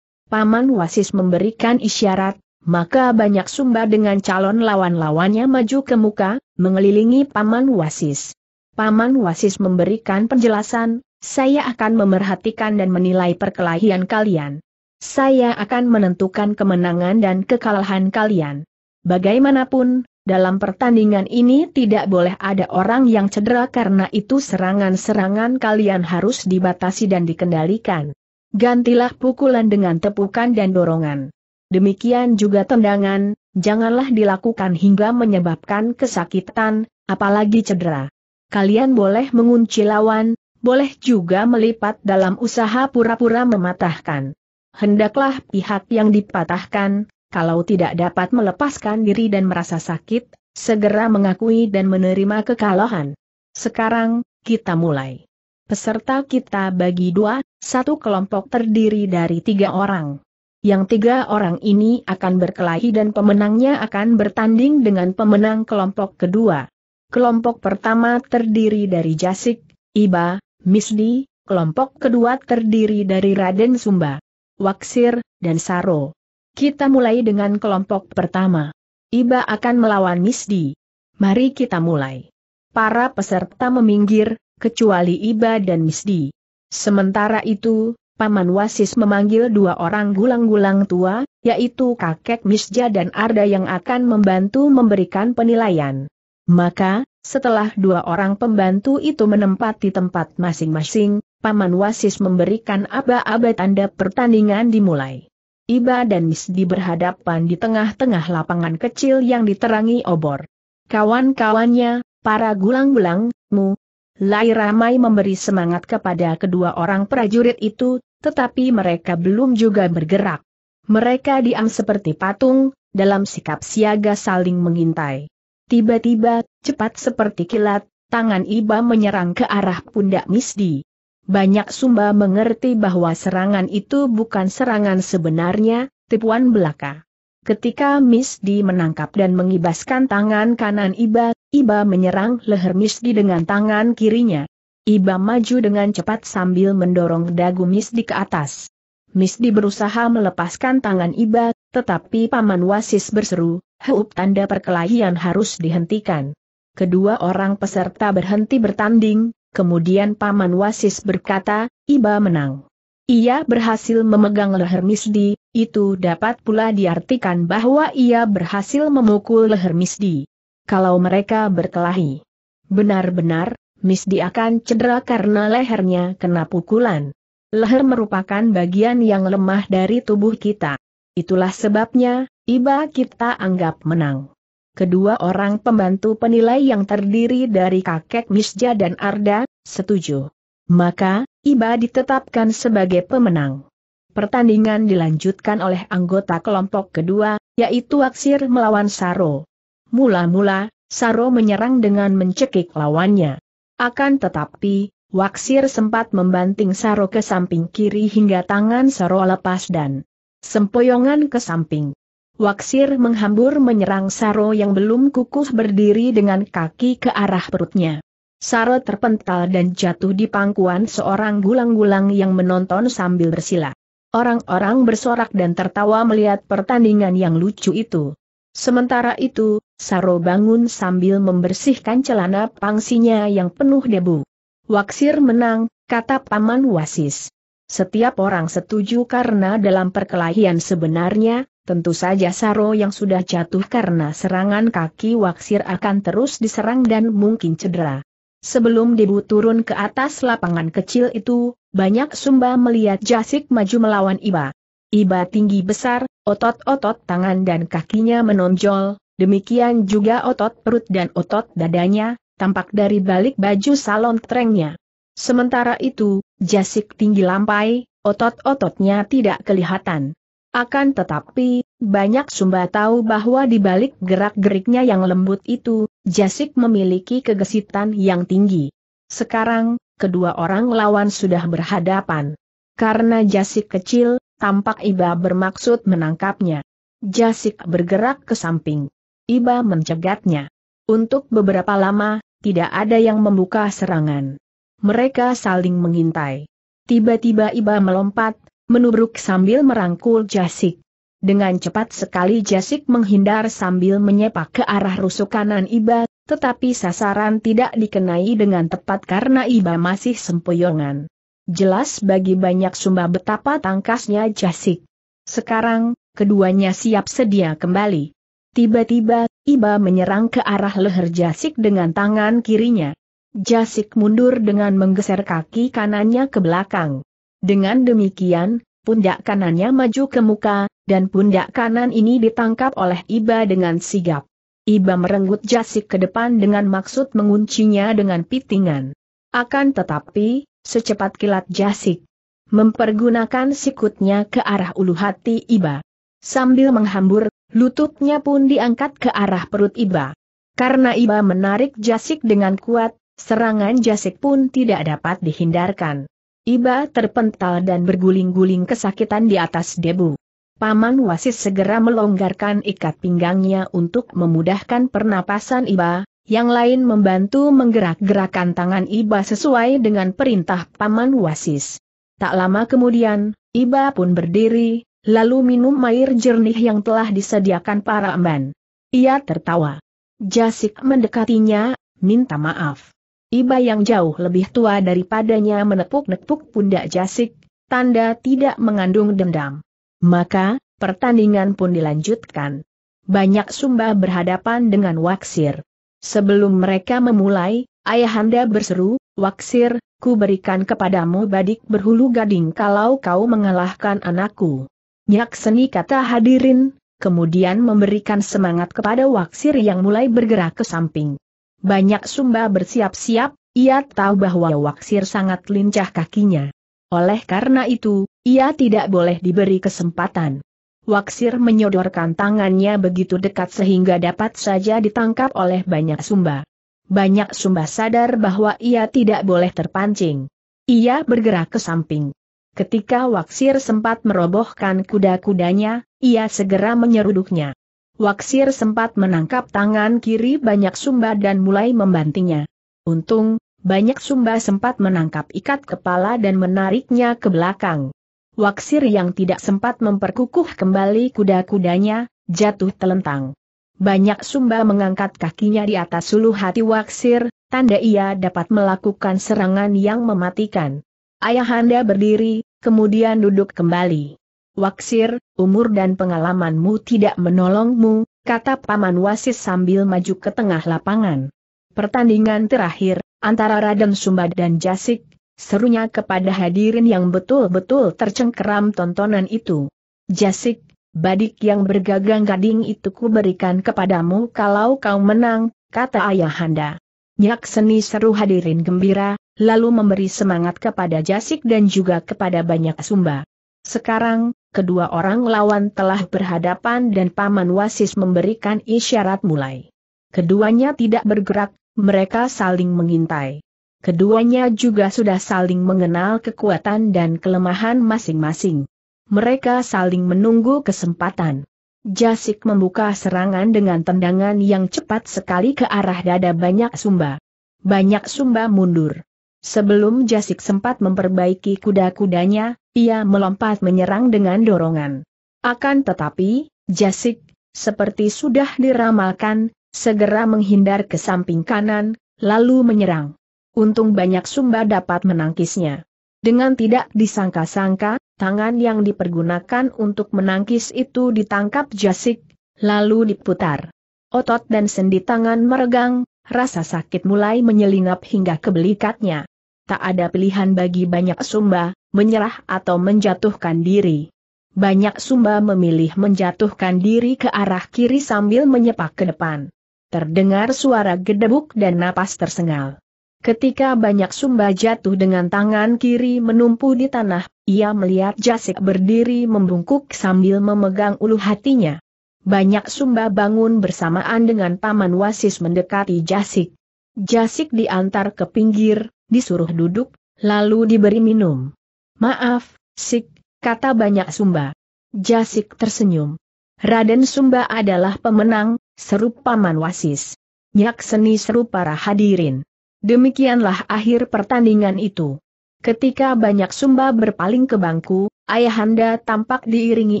Paman Wasis memberikan isyarat, maka banyak sumba dengan calon lawan-lawannya maju ke muka, mengelilingi Paman Wasis. Paman Wasis memberikan penjelasan, saya akan memerhatikan dan menilai perkelahian kalian. Saya akan menentukan kemenangan dan kekalahan kalian. Bagaimanapun, dalam pertandingan ini tidak boleh ada orang yang cedera karena itu serangan-serangan kalian harus dibatasi dan dikendalikan. Gantilah pukulan dengan tepukan dan dorongan. Demikian juga tendangan, janganlah dilakukan hingga menyebabkan kesakitan, apalagi cedera. Kalian boleh mengunci lawan, boleh juga melipat dalam usaha pura-pura mematahkan. Hendaklah pihak yang dipatahkan, kalau tidak dapat melepaskan diri dan merasa sakit, segera mengakui dan menerima kekalahan. Sekarang, kita mulai. Peserta kita bagi dua, satu kelompok terdiri dari tiga orang. Yang tiga orang ini akan berkelahi dan pemenangnya akan bertanding dengan pemenang kelompok kedua. Kelompok pertama terdiri dari Jasik, Iba, Misdi, kelompok kedua terdiri dari Raden Sumba, Waksir, dan Saro. Kita mulai dengan kelompok pertama. Iba akan melawan Misdi. Mari kita mulai. Para peserta meminggir, kecuali Iba dan Misdi. Sementara itu, Paman Wasis memanggil dua orang gulang-gulang tua, yaitu kakek Misja dan Arda yang akan membantu memberikan penilaian. Maka, setelah dua orang pembantu itu menempati tempat masing-masing, Paman Wasis memberikan aba-aba tanda pertandingan dimulai. Iba dan Misdi berhadapan di tengah-tengah lapangan kecil yang diterangi obor. Kawan-kawannya, para gulang gulangmu Lai Ramai memberi semangat kepada kedua orang prajurit itu, tetapi mereka belum juga bergerak. Mereka diam seperti patung, dalam sikap siaga saling mengintai. Tiba-tiba, cepat seperti kilat, tangan Iba menyerang ke arah pundak Misdi. Banyak Sumba mengerti bahwa serangan itu bukan serangan sebenarnya, tipuan belaka. Ketika Miss Di menangkap dan mengibaskan tangan kanan Iba, Iba menyerang leher Miss Di dengan tangan kirinya. Iba maju dengan cepat sambil mendorong dagu Miss Di ke atas. Miss Di berusaha melepaskan tangan Iba, tetapi Paman Wasis berseru, "Hup, tanda perkelahian harus dihentikan. Kedua orang peserta berhenti bertanding, kemudian Paman Wasis berkata, Iba menang. Ia berhasil memegang leher Misdi, itu dapat pula diartikan bahwa ia berhasil memukul leher Misdi. Kalau mereka berkelahi. Benar-benar, Misdi akan cedera karena lehernya kena pukulan. Leher merupakan bagian yang lemah dari tubuh kita. Itulah sebabnya, Iba kita anggap menang. Kedua orang pembantu penilai yang terdiri dari kakek Misja dan Arda, setuju. Maka, Iba ditetapkan sebagai pemenang. Pertandingan dilanjutkan oleh anggota kelompok kedua, yaitu Aksir melawan Saro. Mula-mula, Saro menyerang dengan mencekik lawannya. Akan tetapi, Waksir sempat membanting Saro ke samping kiri hingga tangan Saro lepas dan sempoyongan ke samping. Waksir menghambur menyerang Saro yang belum kukuh berdiri dengan kaki ke arah perutnya. Saro terpental dan jatuh di pangkuan seorang gulang-gulang yang menonton sambil bersila. Orang-orang bersorak dan tertawa melihat pertandingan yang lucu itu. Sementara itu, Saro bangun sambil membersihkan celana pangsinya yang penuh debu. Waksir menang, kata Paman Wasis. Setiap orang setuju karena dalam perkelahian sebenarnya, tentu saja Saro yang sudah jatuh karena serangan kaki Waksir akan terus diserang dan mungkin cedera. Sebelum Debu turun ke atas lapangan kecil itu, banyak Sumba melihat Jasik maju melawan Iba. Iba tinggi besar, otot-otot tangan dan kakinya menonjol, demikian juga otot perut dan otot dadanya, tampak dari balik baju salon trengnya. Sementara itu, Jasik tinggi lampai, otot-ototnya tidak kelihatan. Akan tetapi, banyak sumba tahu bahwa di balik gerak-geriknya yang lembut itu, Jasik memiliki kegesitan yang tinggi. Sekarang, kedua orang lawan sudah berhadapan. Karena Jasik kecil, tampak Iba bermaksud menangkapnya. Jasik bergerak ke samping. Iba mencegatnya. Untuk beberapa lama, tidak ada yang membuka serangan. Mereka saling mengintai. Tiba-tiba Iba melompat, menubruk sambil merangkul Jasik. Dengan cepat sekali Jasik menghindar sambil menyepak ke arah rusuk kanan Iba, tetapi sasaran tidak dikenai dengan tepat karena Iba masih sempoyongan. Jelas bagi banyak sumba betapa tangkasnya Jasik. Sekarang, keduanya siap sedia kembali. Tiba-tiba, Iba menyerang ke arah leher Jasik dengan tangan kirinya. Jasik mundur dengan menggeser kaki kanannya ke belakang. Dengan demikian, pundak kanannya maju ke muka, dan pundak kanan ini ditangkap oleh Iba dengan sigap. Iba merenggut jasik ke depan dengan maksud menguncinya dengan pitingan. Akan tetapi, secepat kilat jasik mempergunakan sikutnya ke arah ulu hati Iba. Sambil menghambur, lututnya pun diangkat ke arah perut Iba. Karena Iba menarik jasik dengan kuat, serangan jasik pun tidak dapat dihindarkan. Iba terpental dan berguling-guling kesakitan di atas debu. Paman Wasis segera melonggarkan ikat pinggangnya untuk memudahkan pernapasan Iba, yang lain membantu menggerak-gerakan tangan Iba sesuai dengan perintah Paman Wasis. Tak lama kemudian, Iba pun berdiri, lalu minum air jernih yang telah disediakan para emban. Ia tertawa. Jasik mendekatinya, minta maaf. Iba yang jauh lebih tua daripadanya menepuk-nepuk pundak Jasik, tanda tidak mengandung dendam. Maka, pertandingan pun dilanjutkan. Banyak sumba berhadapan dengan waksir. Sebelum mereka memulai, Ayahanda berseru, Waksir, ku berikan kepadamu badik berhulu gading kalau kau mengalahkan anakku. Nyak seni kata hadirin, kemudian memberikan semangat kepada Waksir yang mulai bergerak ke samping. Banyak sumba bersiap-siap, ia tahu bahwa waksir sangat lincah kakinya. Oleh karena itu, ia tidak boleh diberi kesempatan. Waksir menyodorkan tangannya begitu dekat sehingga dapat saja ditangkap oleh banyak sumba. Banyak sumba sadar bahwa ia tidak boleh terpancing. Ia bergerak ke samping. Ketika Waksir sempat merobohkan kuda-kudanya, ia segera menyeruduknya. Waksir sempat menangkap tangan kiri banyak sumba dan mulai membantingnya. Untung, banyak sumba sempat menangkap ikat kepala dan menariknya ke belakang. Waksir yang tidak sempat memperkukuh kembali kuda-kudanya, jatuh telentang. Banyak sumba mengangkat kakinya di atas suluh hati waksir, tanda ia dapat melakukan serangan yang mematikan. Ayahanda berdiri, kemudian duduk kembali. Waksir, umur dan pengalamanmu tidak menolongmu, kata Paman Wasis sambil maju ke tengah lapangan. Pertandingan terakhir, antara Raden Sumba dan Jasik, serunya kepada hadirin yang betul-betul tercengkeram tontonan itu. Jasik, badik yang bergagang gading itu ku berikan kepadamu kalau kau menang, kata ayahanda. Nyak seni seru hadirin gembira, lalu memberi semangat kepada Jasik dan juga kepada banyak sumba. Sekarang, kedua orang lawan telah berhadapan dan Paman Wasis memberikan isyarat mulai. Keduanya tidak bergerak, mereka saling mengintai. Keduanya juga sudah saling mengenal kekuatan dan kelemahan masing-masing. Mereka saling menunggu kesempatan. Jasik membuka serangan dengan tendangan yang cepat sekali ke arah dada banyak sumba. Banyak sumba mundur. Sebelum Jasik sempat memperbaiki kuda-kudanya, ia melompat menyerang dengan dorongan. Akan tetapi, Jasik, seperti sudah diramalkan, segera menghindar ke samping kanan, lalu menyerang. Untung banyak sumba dapat menangkisnya. Dengan tidak disangka-sangka, tangan yang dipergunakan untuk menangkis itu ditangkap Jasik, lalu diputar. Otot dan sendi tangan meregang, rasa sakit mulai menyelinap hingga ke belikatnya tak ada pilihan bagi banyak Sumba, menyerah atau menjatuhkan diri. Banyak Sumba memilih menjatuhkan diri ke arah kiri sambil menyepak ke depan. Terdengar suara gedebuk dan napas tersengal. Ketika banyak sumba jatuh dengan tangan kiri menumpu di tanah, ia melihat Jasik berdiri membungkuk sambil memegang ulu hatinya. Banyak sumba bangun bersamaan dengan Paman Wasis mendekati Jasik. Jasik diantar ke pinggir, disuruh duduk, lalu diberi minum. Maaf, Sik, kata banyak Sumba. Jasik tersenyum. Raden Sumba adalah pemenang, serupa Manwasis. Nyak seni serupa para hadirin. Demikianlah akhir pertandingan itu. Ketika banyak Sumba berpaling ke bangku, Ayahanda tampak diiringi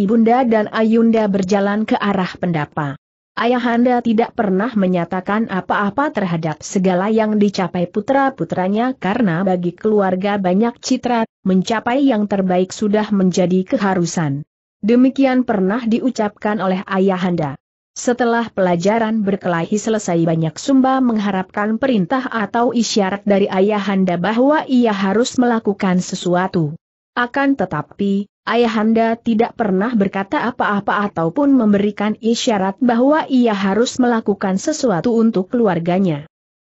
Ibunda dan Ayunda berjalan ke arah pendapa. Ayahanda tidak pernah menyatakan apa-apa terhadap segala yang dicapai putra-putranya karena bagi keluarga banyak citra, mencapai yang terbaik sudah menjadi keharusan. Demikian pernah diucapkan oleh Ayahanda. Setelah pelajaran berkelahi selesai banyak Sumba mengharapkan perintah atau isyarat dari Ayahanda bahwa ia harus melakukan sesuatu. Akan tetapi, Ayahanda tidak pernah berkata apa-apa ataupun memberikan isyarat bahwa ia harus melakukan sesuatu untuk keluarganya.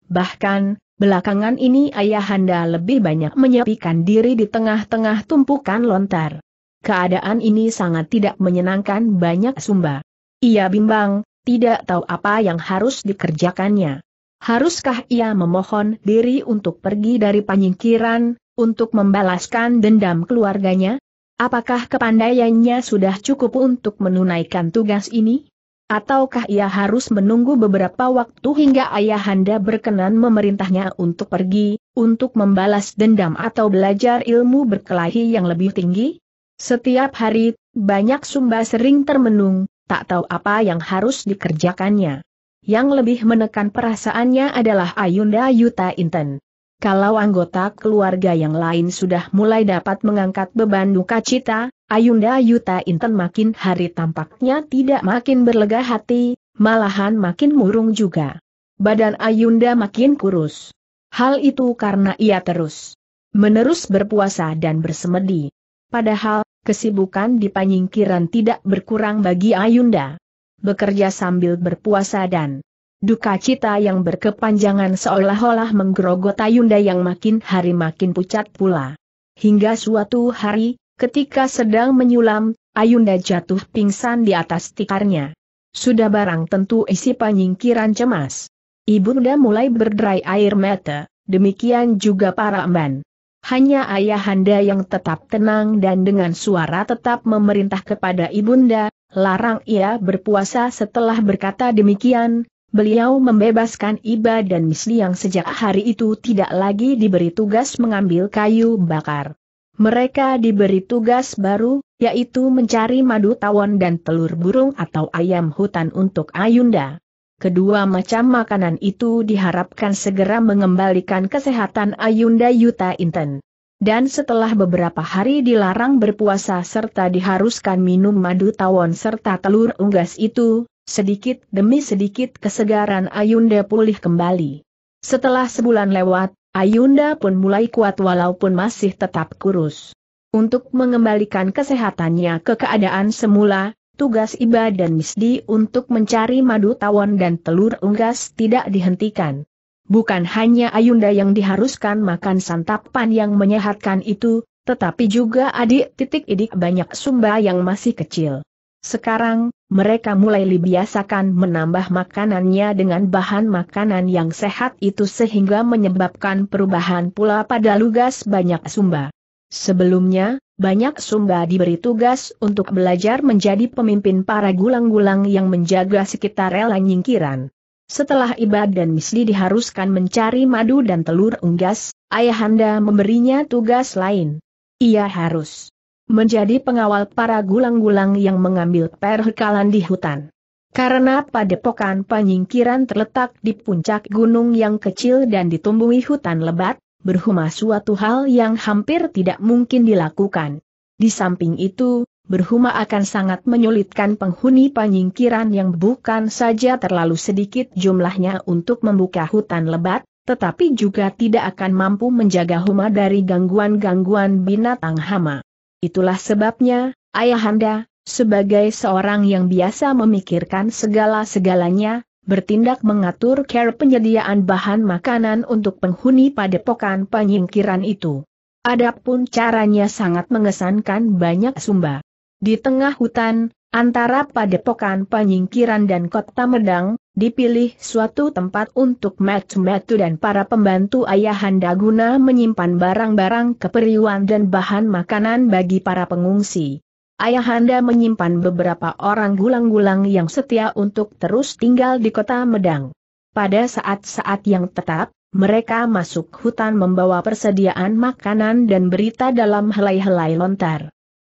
Bahkan, belakangan ini Ayahanda lebih banyak menyepikan diri di tengah-tengah tumpukan lontar. Keadaan ini sangat tidak menyenangkan banyak sumba. Ia bimbang, tidak tahu apa yang harus dikerjakannya. Haruskah ia memohon diri untuk pergi dari panyingkiran? untuk membalaskan dendam keluarganya? Apakah kepandaiannya sudah cukup untuk menunaikan tugas ini? Ataukah ia harus menunggu beberapa waktu hingga ayahanda berkenan memerintahnya untuk pergi, untuk membalas dendam atau belajar ilmu berkelahi yang lebih tinggi? Setiap hari, banyak sumba sering termenung, tak tahu apa yang harus dikerjakannya. Yang lebih menekan perasaannya adalah Ayunda Yuta Inten. Kalau anggota keluarga yang lain sudah mulai dapat mengangkat beban duka cita, Ayunda Yuta Inten makin hari tampaknya tidak makin berlega hati, malahan makin murung juga. Badan Ayunda makin kurus. Hal itu karena ia terus menerus berpuasa dan bersemedi. Padahal, kesibukan di panyingkiran tidak berkurang bagi Ayunda. Bekerja sambil berpuasa dan Duka cita yang berkepanjangan seolah-olah menggerogota Yunda yang makin hari makin pucat pula. Hingga suatu hari, ketika sedang menyulam, Ayunda jatuh pingsan di atas tikarnya. Sudah barang tentu isi penyingkiran cemas. Ibunda mulai berderai air mata, demikian juga para emban. Hanya ayahanda yang tetap tenang dan dengan suara tetap memerintah kepada ibunda, larang ia berpuasa setelah berkata demikian, beliau membebaskan Iba dan Misli yang sejak hari itu tidak lagi diberi tugas mengambil kayu bakar. Mereka diberi tugas baru, yaitu mencari madu tawon dan telur burung atau ayam hutan untuk Ayunda. Kedua macam makanan itu diharapkan segera mengembalikan kesehatan Ayunda Yuta Inten. Dan setelah beberapa hari dilarang berpuasa serta diharuskan minum madu tawon serta telur unggas itu, Sedikit demi sedikit kesegaran Ayunda pulih kembali. Setelah sebulan lewat, Ayunda pun mulai kuat walaupun masih tetap kurus. Untuk mengembalikan kesehatannya ke keadaan semula, tugas Iba dan Misdi untuk mencari madu tawon dan telur unggas tidak dihentikan. Bukan hanya Ayunda yang diharuskan makan santapan yang menyehatkan itu, tetapi juga adik titik idik banyak sumba yang masih kecil. Sekarang, mereka mulai dibiasakan menambah makanannya dengan bahan makanan yang sehat itu sehingga menyebabkan perubahan pula pada lugas banyak sumba. Sebelumnya, banyak sumba diberi tugas untuk belajar menjadi pemimpin para gulang-gulang yang menjaga sekitar rela nyingkiran. Setelah Ibad dan Misdi diharuskan mencari madu dan telur unggas, ayahanda memberinya tugas lain. Ia harus menjadi pengawal para gulang-gulang yang mengambil perhekalan di hutan. Karena padepokan penyingkiran terletak di puncak gunung yang kecil dan ditumbuhi hutan lebat, berhuma suatu hal yang hampir tidak mungkin dilakukan. Di samping itu, berhuma akan sangat menyulitkan penghuni penyingkiran yang bukan saja terlalu sedikit jumlahnya untuk membuka hutan lebat, tetapi juga tidak akan mampu menjaga huma dari gangguan-gangguan binatang hama. Itulah sebabnya, Ayahanda, sebagai seorang yang biasa memikirkan segala-segalanya, bertindak mengatur care penyediaan bahan makanan untuk penghuni padepokan penyingkiran itu. Adapun caranya sangat mengesankan banyak sumba. Di tengah hutan, Antara padepokan penyingkiran dan kota Medang, dipilih suatu tempat untuk metu-metu dan para pembantu ayahanda guna menyimpan barang-barang keperluan dan bahan makanan bagi para pengungsi. Ayahanda menyimpan beberapa orang gulang-gulang yang setia untuk terus tinggal di kota Medang. Pada saat-saat yang tetap, mereka masuk hutan membawa persediaan makanan dan berita dalam helai-helai lontar.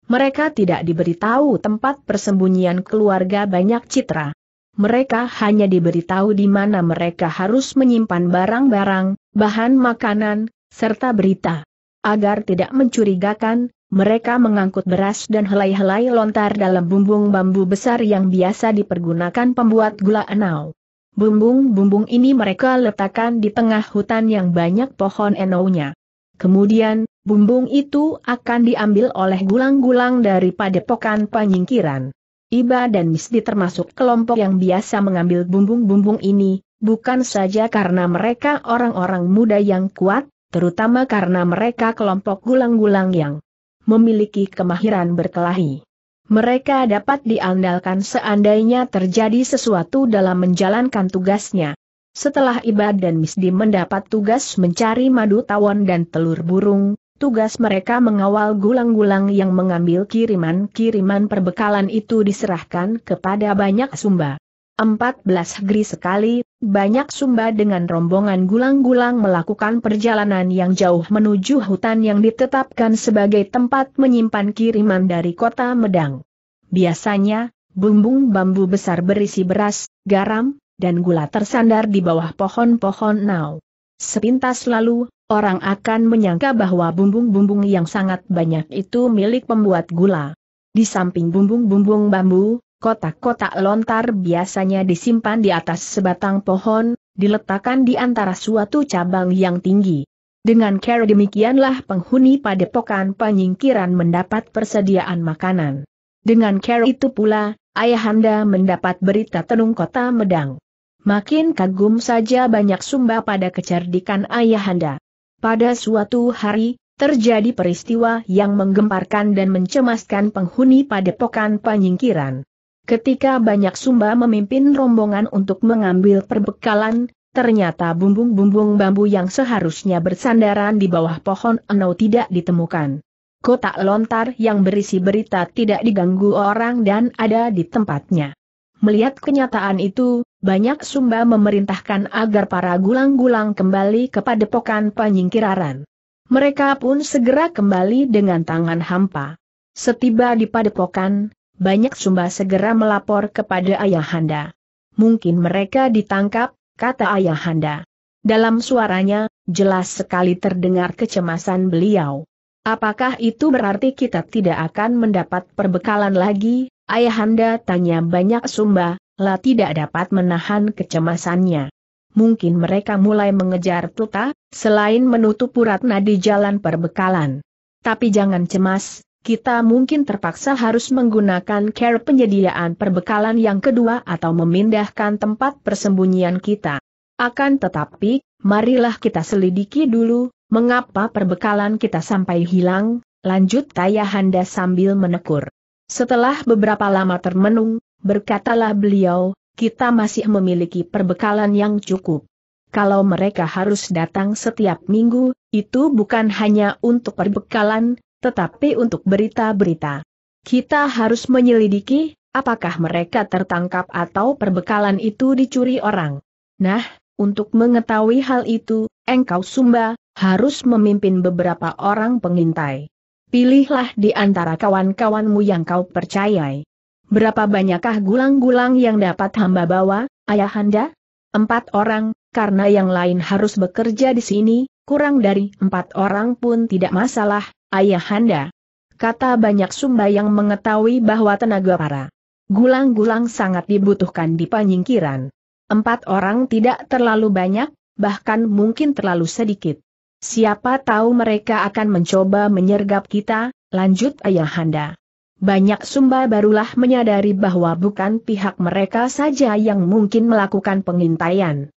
Mereka tidak diberitahu tempat persembunyian keluarga banyak citra. Mereka hanya diberitahu di mana mereka harus menyimpan barang-barang, bahan makanan, serta berita. Agar tidak mencurigakan, mereka mengangkut beras dan helai-helai lontar dalam bumbung bambu besar yang biasa dipergunakan pembuat gula enau. Bumbung-bumbung ini mereka letakkan di tengah hutan yang banyak pohon enau-nya. Kemudian, bumbung itu akan diambil oleh gulang-gulang dari padepokan penyingkiran. Iba dan Misdi termasuk kelompok yang biasa mengambil bumbung-bumbung ini, bukan saja karena mereka orang-orang muda yang kuat, terutama karena mereka kelompok gulang-gulang yang memiliki kemahiran berkelahi. Mereka dapat diandalkan seandainya terjadi sesuatu dalam menjalankan tugasnya. Setelah Iba dan Misdi mendapat tugas mencari madu tawon dan telur burung, tugas mereka mengawal gulang-gulang yang mengambil kiriman-kiriman perbekalan itu diserahkan kepada banyak sumba. 14 hari sekali, banyak sumba dengan rombongan gulang-gulang melakukan perjalanan yang jauh menuju hutan yang ditetapkan sebagai tempat menyimpan kiriman dari kota Medang. Biasanya, bumbung bambu besar berisi beras, garam, dan gula tersandar di bawah pohon-pohon nau. Sepintas lalu, orang akan menyangka bahwa bumbung-bumbung yang sangat banyak itu milik pembuat gula. Di samping bumbung-bumbung bambu, kotak-kotak lontar biasanya disimpan di atas sebatang pohon, diletakkan di antara suatu cabang yang tinggi. Dengan cara demikianlah penghuni padepokan penyingkiran mendapat persediaan makanan. Dengan cara itu pula, ayahanda mendapat berita tenung kota Medang. Makin kagum saja banyak sumba pada kecerdikan ayahanda. Pada suatu hari, terjadi peristiwa yang menggemparkan dan mencemaskan penghuni padepokan penyingkiran. Ketika banyak sumba memimpin rombongan untuk mengambil perbekalan, ternyata bumbung-bumbung bambu yang seharusnya bersandaran di bawah pohon enau tidak ditemukan. Kotak lontar yang berisi berita tidak diganggu orang dan ada di tempatnya. Melihat kenyataan itu, banyak sumba memerintahkan agar para gulang-gulang kembali ke padepokan penyingkiraran. Mereka pun segera kembali dengan tangan hampa. Setiba di padepokan, banyak sumba segera melapor kepada ayahanda. Mungkin mereka ditangkap, kata ayahanda. Dalam suaranya, jelas sekali terdengar kecemasan beliau. Apakah itu berarti kita tidak akan mendapat perbekalan lagi, Ayahanda tanya banyak sumba, lah tidak dapat menahan kecemasannya. Mungkin mereka mulai mengejar Tuta, selain menutup Puratna di jalan perbekalan. Tapi jangan cemas, kita mungkin terpaksa harus menggunakan care penyediaan perbekalan yang kedua atau memindahkan tempat persembunyian kita. Akan tetapi, marilah kita selidiki dulu, mengapa perbekalan kita sampai hilang, lanjut Tayahanda sambil menekur. Setelah beberapa lama termenung, berkatalah beliau, kita masih memiliki perbekalan yang cukup. Kalau mereka harus datang setiap minggu, itu bukan hanya untuk perbekalan, tetapi untuk berita-berita. Kita harus menyelidiki, apakah mereka tertangkap atau perbekalan itu dicuri orang. Nah, untuk mengetahui hal itu, engkau Sumba, harus memimpin beberapa orang pengintai. Pilihlah di antara kawan-kawanmu yang kau percayai. Berapa banyakkah gulang-gulang yang dapat hamba bawa, ayahanda? Empat orang, karena yang lain harus bekerja di sini, kurang dari empat orang pun tidak masalah, ayahanda. Kata banyak sumba yang mengetahui bahwa tenaga para gulang-gulang sangat dibutuhkan di penyingkiran. Empat orang tidak terlalu banyak, bahkan mungkin terlalu sedikit. Siapa tahu mereka akan mencoba menyergap kita, lanjut Ayahanda. Banyak sumba barulah menyadari bahwa bukan pihak mereka saja yang mungkin melakukan pengintaian.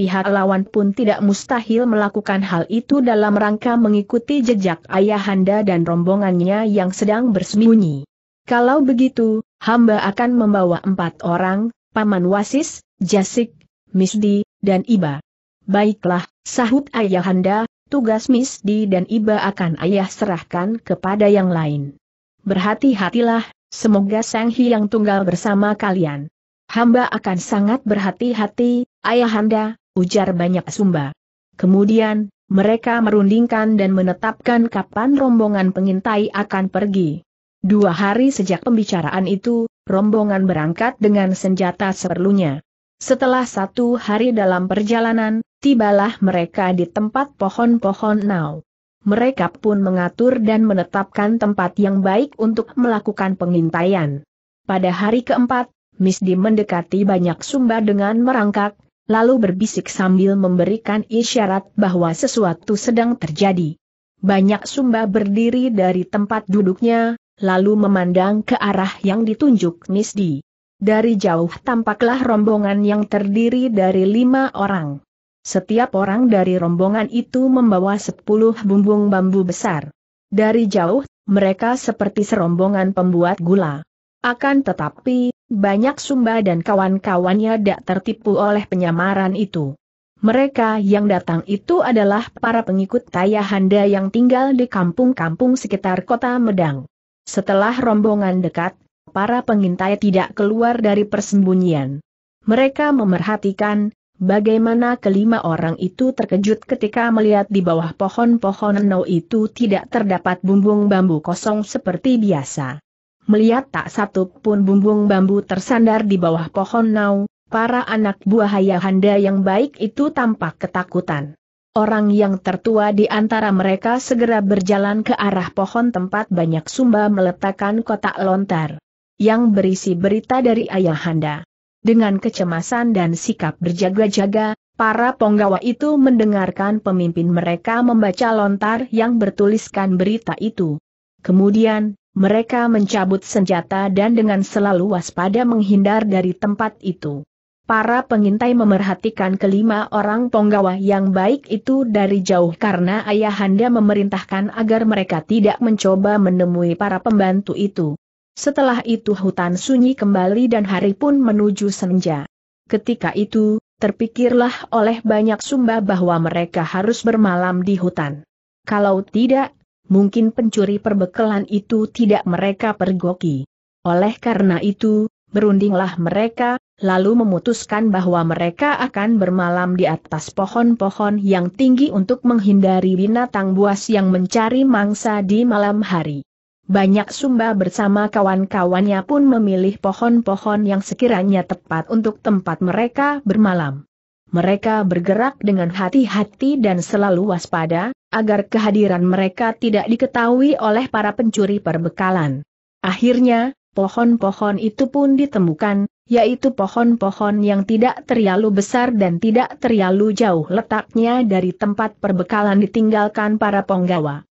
Pihak lawan pun tidak mustahil melakukan hal itu dalam rangka mengikuti jejak Ayahanda dan rombongannya yang sedang bersembunyi. Kalau begitu, hamba akan membawa empat orang, Paman Wasis, Jasik, Misdi, dan Iba. Baiklah, sahut ayahanda, tugas Miss Misdi dan Iba akan ayah serahkan kepada yang lain. Berhati-hatilah, semoga Sang Hyang Tunggal bersama kalian. Hamba akan sangat berhati-hati, ayahanda, ujar banyak sumba. Kemudian, mereka merundingkan dan menetapkan kapan rombongan pengintai akan pergi. Dua hari sejak pembicaraan itu, rombongan berangkat dengan senjata seperlunya. Setelah satu hari dalam perjalanan, Tibalah mereka di tempat pohon-pohon nau. Mereka pun mengatur dan menetapkan tempat yang baik untuk melakukan pengintaian. Pada hari keempat, Misdi mendekati banyak sumba dengan merangkak, lalu berbisik sambil memberikan isyarat bahwa sesuatu sedang terjadi. Banyak sumba berdiri dari tempat duduknya, lalu memandang ke arah yang ditunjuk Misdi. Dari jauh tampaklah rombongan yang terdiri dari lima orang. Setiap orang dari rombongan itu membawa sepuluh bumbung bambu besar. Dari jauh, mereka seperti serombongan pembuat gula. Akan tetapi, banyak Sumba dan kawan-kawannya tak tertipu oleh penyamaran itu. Mereka yang datang itu adalah para pengikut Tayahanda yang tinggal di kampung-kampung sekitar kota Medang. Setelah rombongan dekat, para pengintai tidak keluar dari persembunyian. Mereka memerhatikan, Bagaimana kelima orang itu terkejut ketika melihat di bawah pohon-pohon no itu tidak terdapat bumbung bambu kosong seperti biasa. Melihat tak satu pun bumbung bambu tersandar di bawah pohon nau, para anak buah Ayahanda yang baik itu tampak ketakutan. Orang yang tertua di antara mereka segera berjalan ke arah pohon tempat banyak sumba meletakkan kotak lontar. Yang berisi berita dari Ayahanda. Dengan kecemasan dan sikap berjaga-jaga, para penggawa itu mendengarkan pemimpin mereka membaca lontar yang bertuliskan berita itu. Kemudian, mereka mencabut senjata dan dengan selalu waspada menghindar dari tempat itu. Para pengintai memerhatikan kelima orang penggawa yang baik itu dari jauh karena ayahanda memerintahkan agar mereka tidak mencoba menemui para pembantu itu. Setelah itu hutan sunyi kembali dan hari pun menuju senja. Ketika itu, terpikirlah oleh banyak sumba bahwa mereka harus bermalam di hutan. Kalau tidak, mungkin pencuri perbekalan itu tidak mereka pergoki. Oleh karena itu, berundinglah mereka, lalu memutuskan bahwa mereka akan bermalam di atas pohon-pohon yang tinggi untuk menghindari binatang buas yang mencari mangsa di malam hari. Banyak Sumba bersama kawan-kawannya pun memilih pohon-pohon yang sekiranya tepat untuk tempat mereka bermalam. Mereka bergerak dengan hati-hati dan selalu waspada, agar kehadiran mereka tidak diketahui oleh para pencuri perbekalan. Akhirnya, pohon-pohon itu pun ditemukan, yaitu pohon-pohon yang tidak terlalu besar dan tidak terlalu jauh letaknya dari tempat perbekalan ditinggalkan para penggawa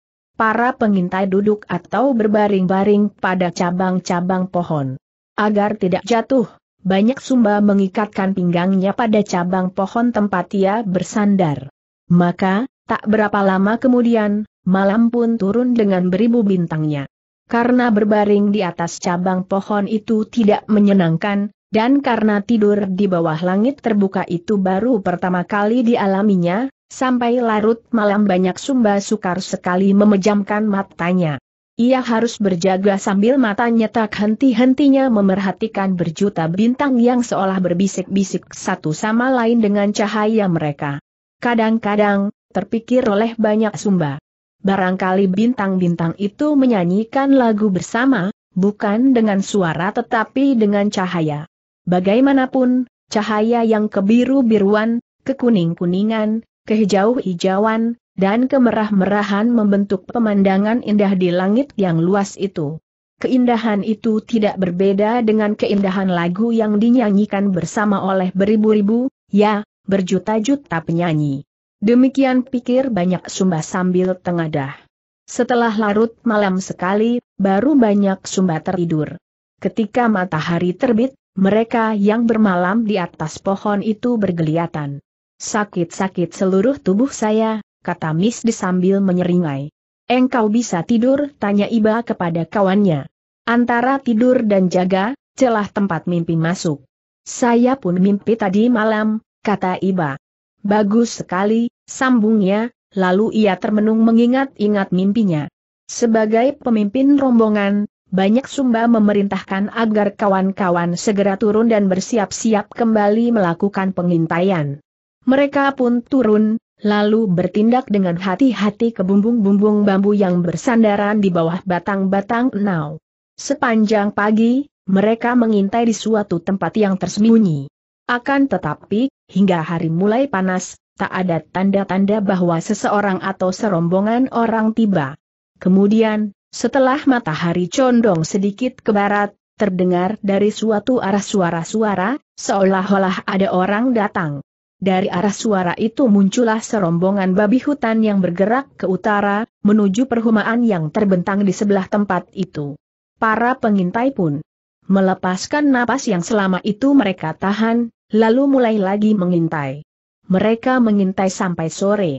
para pengintai duduk atau berbaring-baring pada cabang-cabang pohon. Agar tidak jatuh, banyak sumba mengikatkan pinggangnya pada cabang pohon tempat ia bersandar. Maka, tak berapa lama kemudian, malam pun turun dengan beribu bintangnya. Karena berbaring di atas cabang pohon itu tidak menyenangkan, dan karena tidur di bawah langit terbuka itu baru pertama kali dialaminya, Sampai larut malam banyak Sumba sukar sekali memejamkan matanya. Ia harus berjaga sambil matanya tak henti-hentinya memerhatikan berjuta bintang yang seolah berbisik-bisik satu sama lain dengan cahaya mereka. Kadang-kadang, terpikir oleh banyak sumba. Barangkali bintang-bintang itu menyanyikan lagu bersama, bukan dengan suara tetapi dengan cahaya. Bagaimanapun, cahaya yang kebiru-biruan, kekuning-kuningan, kehijau-hijauan, dan kemerah-merahan membentuk pemandangan indah di langit yang luas itu. Keindahan itu tidak berbeda dengan keindahan lagu yang dinyanyikan bersama oleh beribu-ribu, ya, berjuta-juta penyanyi. Demikian pikir banyak sumba sambil tengadah. Setelah larut malam sekali, baru banyak sumba tertidur. Ketika matahari terbit, mereka yang bermalam di atas pohon itu bergeliatan. Sakit-sakit seluruh tubuh saya, kata Miss di sambil menyeringai. Engkau bisa tidur? tanya Iba kepada kawannya. Antara tidur dan jaga, celah tempat mimpi masuk. Saya pun mimpi tadi malam, kata Iba. Bagus sekali, sambungnya, lalu ia termenung mengingat-ingat mimpinya. Sebagai pemimpin rombongan, banyak sumba memerintahkan agar kawan-kawan segera turun dan bersiap-siap kembali melakukan pengintaian. Mereka pun turun, lalu bertindak dengan hati-hati ke bumbung-bumbung bambu yang bersandaran di bawah batang-batang enau. Sepanjang pagi, mereka mengintai di suatu tempat yang tersembunyi. Akan tetapi, hingga hari mulai panas, tak ada tanda-tanda bahwa seseorang atau serombongan orang tiba. Kemudian, setelah matahari condong sedikit ke barat, terdengar dari suatu arah suara-suara, seolah-olah ada orang datang. Dari arah suara itu muncullah serombongan babi hutan yang bergerak ke utara, menuju perhumaan yang terbentang di sebelah tempat itu. Para pengintai pun melepaskan napas yang selama itu mereka tahan, lalu mulai lagi mengintai. Mereka mengintai sampai sore.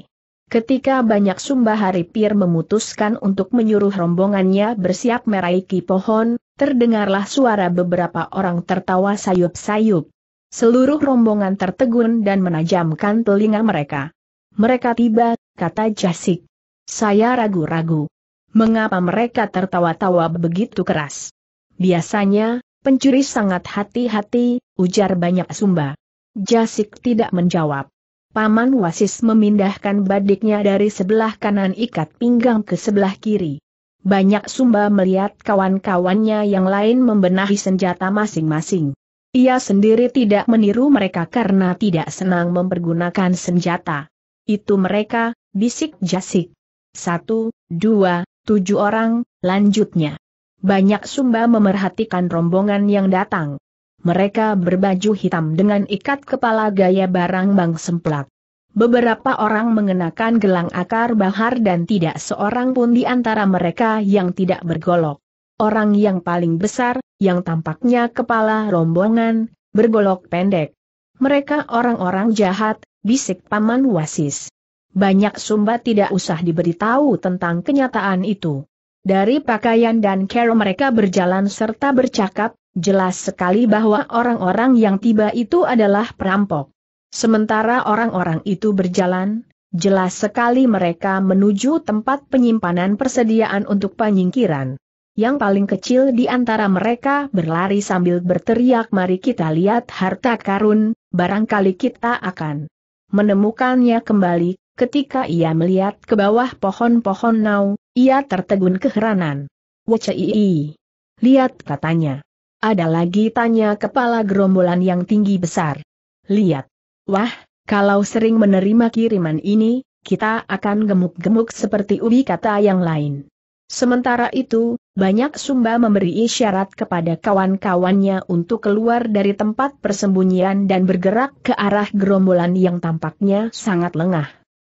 Ketika banyak sumba pir memutuskan untuk menyuruh rombongannya bersiap meraiki pohon, terdengarlah suara beberapa orang tertawa sayup-sayup. Seluruh rombongan tertegun dan menajamkan telinga mereka. Mereka tiba, kata Jasik. Saya ragu-ragu. Mengapa mereka tertawa-tawa begitu keras? Biasanya, pencuri sangat hati-hati, ujar banyak sumba. Jasik tidak menjawab. Paman Wasis memindahkan badiknya dari sebelah kanan ikat pinggang ke sebelah kiri. Banyak sumba melihat kawan-kawannya yang lain membenahi senjata masing-masing. Ia sendiri tidak meniru mereka karena tidak senang mempergunakan senjata. Itu mereka, bisik jasik. Satu, dua, tujuh orang, lanjutnya. Banyak Sumba memerhatikan rombongan yang datang. Mereka berbaju hitam dengan ikat kepala gaya barang bang semplak. Beberapa orang mengenakan gelang akar bahar dan tidak seorang pun di antara mereka yang tidak bergolok orang yang paling besar, yang tampaknya kepala rombongan, bergolok pendek. Mereka orang-orang jahat, bisik Paman Wasis. Banyak sumba tidak usah diberitahu tentang kenyataan itu. Dari pakaian dan cara mereka berjalan serta bercakap, jelas sekali bahwa orang-orang yang tiba itu adalah perampok. Sementara orang-orang itu berjalan, jelas sekali mereka menuju tempat penyimpanan persediaan untuk penyingkiran. Yang paling kecil di antara mereka berlari sambil berteriak mari kita lihat harta karun, barangkali kita akan menemukannya kembali. Ketika ia melihat ke bawah pohon-pohon nau, ia tertegun keheranan. Wocei. Lihat katanya. Ada lagi tanya kepala gerombolan yang tinggi besar. Lihat. Wah, kalau sering menerima kiriman ini, kita akan gemuk-gemuk seperti ubi kata yang lain. Sementara itu, banyak Sumba memberi isyarat kepada kawan-kawannya untuk keluar dari tempat persembunyian dan bergerak ke arah gerombolan yang tampaknya sangat lengah.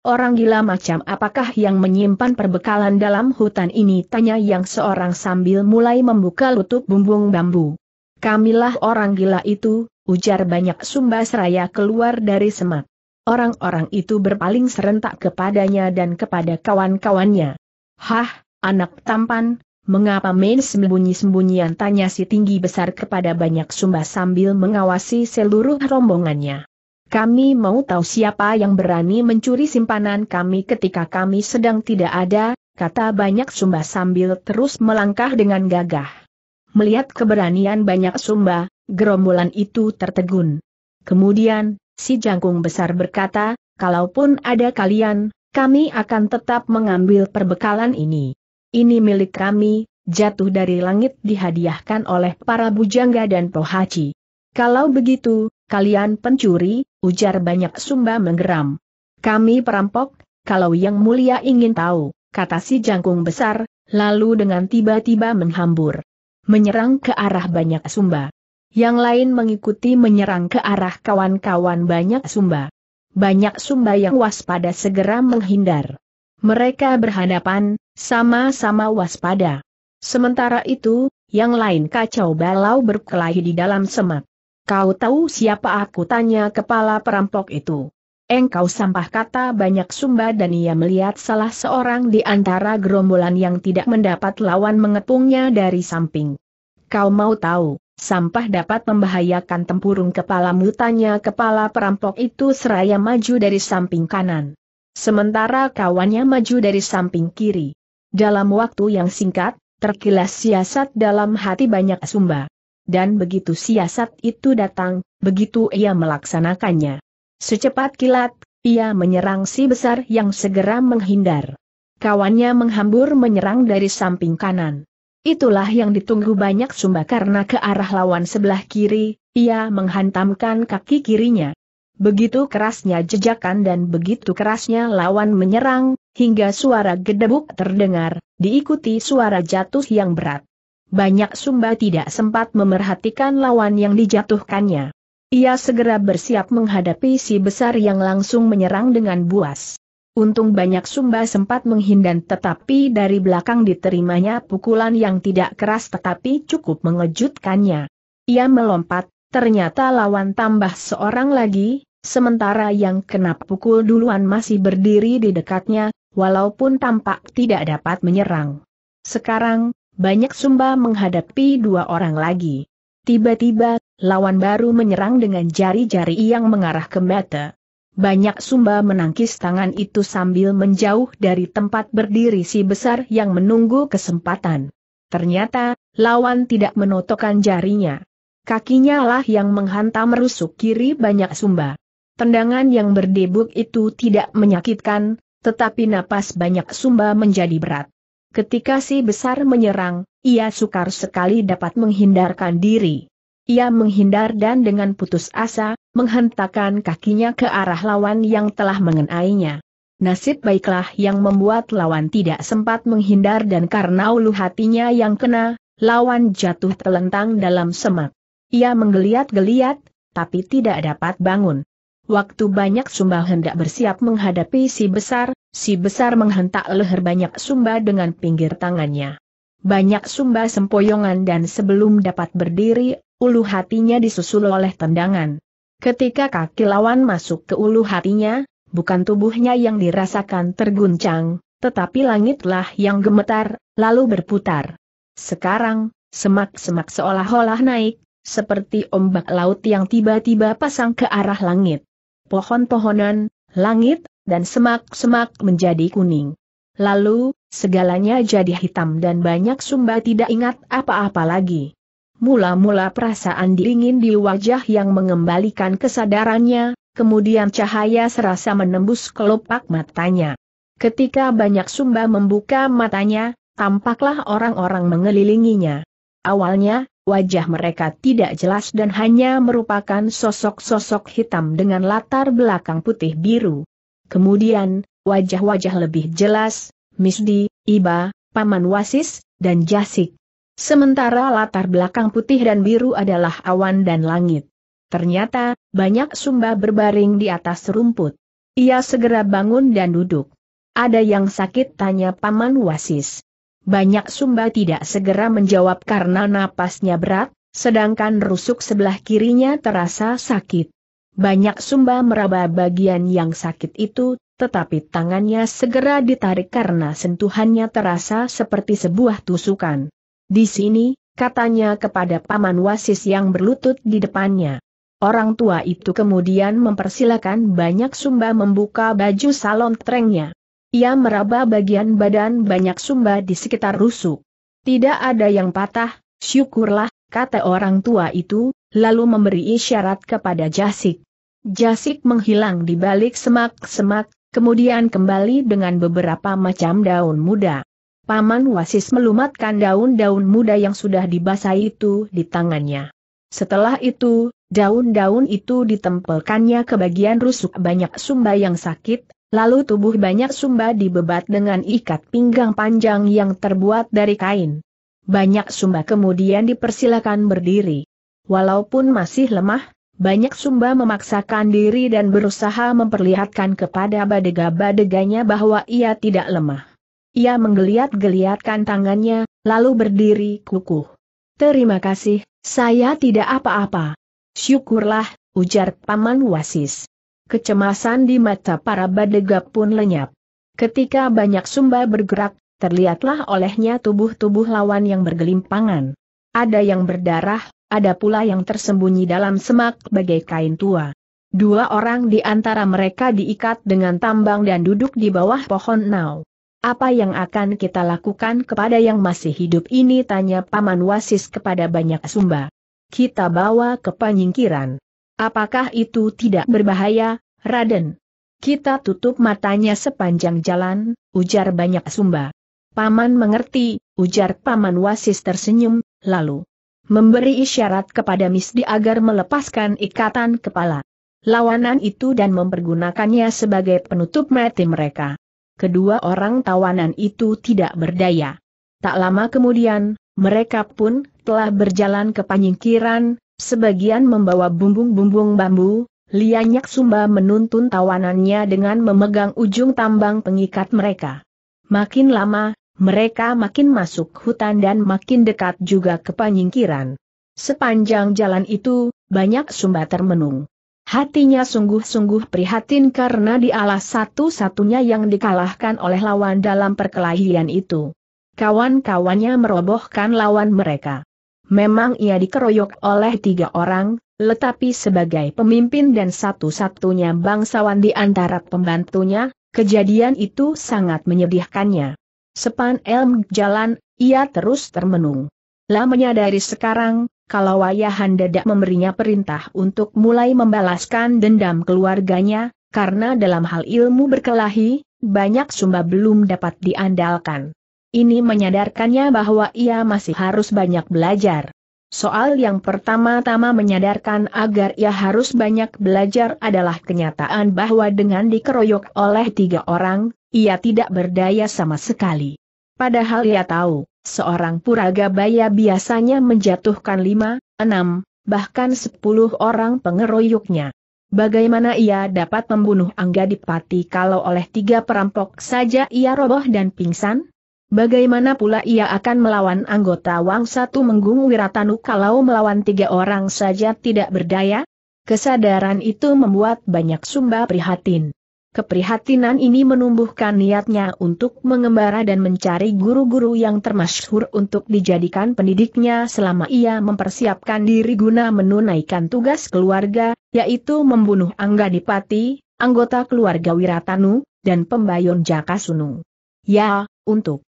Orang gila macam apakah yang menyimpan perbekalan dalam hutan ini tanya yang seorang sambil mulai membuka lutut bumbung bambu. Kamilah orang gila itu, ujar banyak Sumba seraya keluar dari semak. Orang-orang itu berpaling serentak kepadanya dan kepada kawan-kawannya. Hah, Anak tampan, mengapa main sembunyi-sembunyian tanya si tinggi besar kepada banyak sumba sambil mengawasi seluruh rombongannya. Kami mau tahu siapa yang berani mencuri simpanan kami ketika kami sedang tidak ada, kata banyak sumba sambil terus melangkah dengan gagah. Melihat keberanian banyak sumba, gerombolan itu tertegun. Kemudian, si jangkung besar berkata, kalaupun ada kalian, kami akan tetap mengambil perbekalan ini ini milik kami, jatuh dari langit dihadiahkan oleh para bujangga dan pohaci. Kalau begitu, kalian pencuri, ujar banyak sumba menggeram. Kami perampok, kalau yang mulia ingin tahu, kata si jangkung besar, lalu dengan tiba-tiba menghambur. Menyerang ke arah banyak sumba. Yang lain mengikuti menyerang ke arah kawan-kawan banyak sumba. Banyak sumba yang waspada segera menghindar. Mereka berhadapan, sama-sama waspada. Sementara itu, yang lain kacau balau berkelahi di dalam semak. Kau tahu siapa aku tanya kepala perampok itu. Engkau sampah kata banyak sumba dan ia melihat salah seorang di antara gerombolan yang tidak mendapat lawan mengepungnya dari samping. Kau mau tahu, sampah dapat membahayakan tempurung kepala tanya kepala perampok itu seraya maju dari samping kanan. Sementara kawannya maju dari samping kiri. Dalam waktu yang singkat, terkilas siasat dalam hati banyak sumba. Dan begitu siasat itu datang, begitu ia melaksanakannya. Secepat kilat, ia menyerang si besar yang segera menghindar. Kawannya menghambur menyerang dari samping kanan. Itulah yang ditunggu banyak sumba karena ke arah lawan sebelah kiri, ia menghantamkan kaki kirinya. Begitu kerasnya jejakan dan begitu kerasnya lawan menyerang, hingga suara gedebuk terdengar, diikuti suara jatuh yang berat. Banyak Sumba tidak sempat memerhatikan lawan yang dijatuhkannya. Ia segera bersiap menghadapi si besar yang langsung menyerang dengan buas. Untung banyak Sumba sempat menghindar tetapi dari belakang diterimanya pukulan yang tidak keras tetapi cukup mengejutkannya. Ia melompat, ternyata lawan tambah seorang lagi, sementara yang kena pukul duluan masih berdiri di dekatnya, walaupun tampak tidak dapat menyerang. Sekarang, banyak Sumba menghadapi dua orang lagi. Tiba-tiba, lawan baru menyerang dengan jari-jari yang mengarah ke mata. Banyak Sumba menangkis tangan itu sambil menjauh dari tempat berdiri si besar yang menunggu kesempatan. Ternyata, lawan tidak menotokkan jarinya. Kakinya lah yang menghantam rusuk kiri banyak Sumba. Tendangan yang berdebuk itu tidak menyakitkan, tetapi napas banyak sumba menjadi berat. Ketika si besar menyerang, ia sukar sekali dapat menghindarkan diri. Ia menghindar dan dengan putus asa, menghentakkan kakinya ke arah lawan yang telah mengenainya. Nasib baiklah yang membuat lawan tidak sempat menghindar dan karena ulu hatinya yang kena, lawan jatuh terlentang dalam semak. Ia menggeliat-geliat, tapi tidak dapat bangun. Waktu banyak sumba hendak bersiap menghadapi si besar, si besar menghentak leher banyak sumba dengan pinggir tangannya. Banyak sumba sempoyongan dan sebelum dapat berdiri, ulu hatinya disusul oleh tendangan. Ketika kaki lawan masuk ke ulu hatinya, bukan tubuhnya yang dirasakan terguncang, tetapi langitlah yang gemetar, lalu berputar. Sekarang, semak-semak seolah-olah naik, seperti ombak laut yang tiba-tiba pasang ke arah langit pohon-pohonan, langit, dan semak-semak menjadi kuning. Lalu, segalanya jadi hitam dan banyak sumba tidak ingat apa-apa lagi. Mula-mula perasaan dingin di wajah yang mengembalikan kesadarannya, kemudian cahaya serasa menembus kelopak matanya. Ketika banyak sumba membuka matanya, tampaklah orang-orang mengelilinginya. Awalnya, wajah mereka tidak jelas dan hanya merupakan sosok-sosok hitam dengan latar belakang putih biru. Kemudian, wajah-wajah lebih jelas, Misdi, Iba, Paman Wasis, dan Jasik. Sementara latar belakang putih dan biru adalah awan dan langit. Ternyata, banyak sumba berbaring di atas rumput. Ia segera bangun dan duduk. Ada yang sakit tanya Paman Wasis. Banyak Sumba tidak segera menjawab karena napasnya berat, sedangkan rusuk sebelah kirinya terasa sakit. Banyak Sumba meraba bagian yang sakit itu, tetapi tangannya segera ditarik karena sentuhannya terasa seperti sebuah tusukan. Di sini, katanya kepada Paman Wasis yang berlutut di depannya. Orang tua itu kemudian mempersilakan banyak Sumba membuka baju salon trengnya. Ia meraba bagian badan banyak sumba di sekitar rusuk. Tidak ada yang patah, syukurlah, kata orang tua itu, lalu memberi isyarat kepada Jasik. Jasik menghilang di balik semak-semak, kemudian kembali dengan beberapa macam daun muda. Paman Wasis melumatkan daun-daun muda yang sudah dibasahi itu di tangannya. Setelah itu, daun-daun itu ditempelkannya ke bagian rusuk banyak sumba yang sakit, Lalu tubuh banyak sumba dibebat dengan ikat pinggang panjang yang terbuat dari kain. Banyak sumba kemudian dipersilakan berdiri. Walaupun masih lemah, banyak sumba memaksakan diri dan berusaha memperlihatkan kepada badega-badeganya bahwa ia tidak lemah. Ia menggeliat-geliatkan tangannya, lalu berdiri kukuh. Terima kasih, saya tidak apa-apa. Syukurlah, ujar Paman Wasis kecemasan di mata para badega pun lenyap. Ketika banyak sumba bergerak, terlihatlah olehnya tubuh-tubuh lawan yang bergelimpangan. Ada yang berdarah, ada pula yang tersembunyi dalam semak bagai kain tua. Dua orang di antara mereka diikat dengan tambang dan duduk di bawah pohon nau. Apa yang akan kita lakukan kepada yang masih hidup ini tanya Paman Wasis kepada banyak sumba. Kita bawa ke penyingkiran. Apakah itu tidak berbahaya, Raden? Kita tutup matanya sepanjang jalan, ujar banyak sumba. Paman mengerti, ujar Paman Wasis tersenyum, lalu memberi isyarat kepada Misdi agar melepaskan ikatan kepala lawanan itu dan mempergunakannya sebagai penutup mati mereka. Kedua orang tawanan itu tidak berdaya. Tak lama kemudian, mereka pun telah berjalan ke penyingkiran, sebagian membawa bumbung-bumbung bambu, Lianyak Sumba menuntun tawanannya dengan memegang ujung tambang pengikat mereka. Makin lama, mereka makin masuk hutan dan makin dekat juga ke panyingkiran. Sepanjang jalan itu, banyak Sumba termenung. Hatinya sungguh-sungguh prihatin karena dialah satu-satunya yang dikalahkan oleh lawan dalam perkelahian itu. Kawan-kawannya merobohkan lawan mereka. Memang ia dikeroyok oleh tiga orang, tetapi sebagai pemimpin dan satu-satunya bangsawan di antara pembantunya, kejadian itu sangat menyedihkannya. Sepan Elm jalan, ia terus termenung. Lah menyadari sekarang, kalau ayahanda tidak memberinya perintah untuk mulai membalaskan dendam keluarganya, karena dalam hal ilmu berkelahi, banyak sumba belum dapat diandalkan. Ini menyadarkannya bahwa ia masih harus banyak belajar. Soal yang pertama-tama menyadarkan agar ia harus banyak belajar adalah kenyataan bahwa dengan dikeroyok oleh tiga orang, ia tidak berdaya sama sekali. Padahal ia tahu, seorang puraga puragabaya biasanya menjatuhkan lima, enam, bahkan sepuluh orang pengeroyoknya. Bagaimana ia dapat membunuh Angga Dipati kalau oleh tiga perampok saja ia roboh dan pingsan? Bagaimana pula ia akan melawan anggota Wang Satu Menggung Wiratanu kalau melawan tiga orang saja tidak berdaya? Kesadaran itu membuat banyak sumba prihatin. Keprihatinan ini menumbuhkan niatnya untuk mengembara dan mencari guru-guru yang termasyhur untuk dijadikan pendidiknya selama ia mempersiapkan diri guna menunaikan tugas keluarga, yaitu membunuh Angga Dipati, anggota keluarga Wiratanu, dan Pembayon Jaka Sunung. Ya, untuk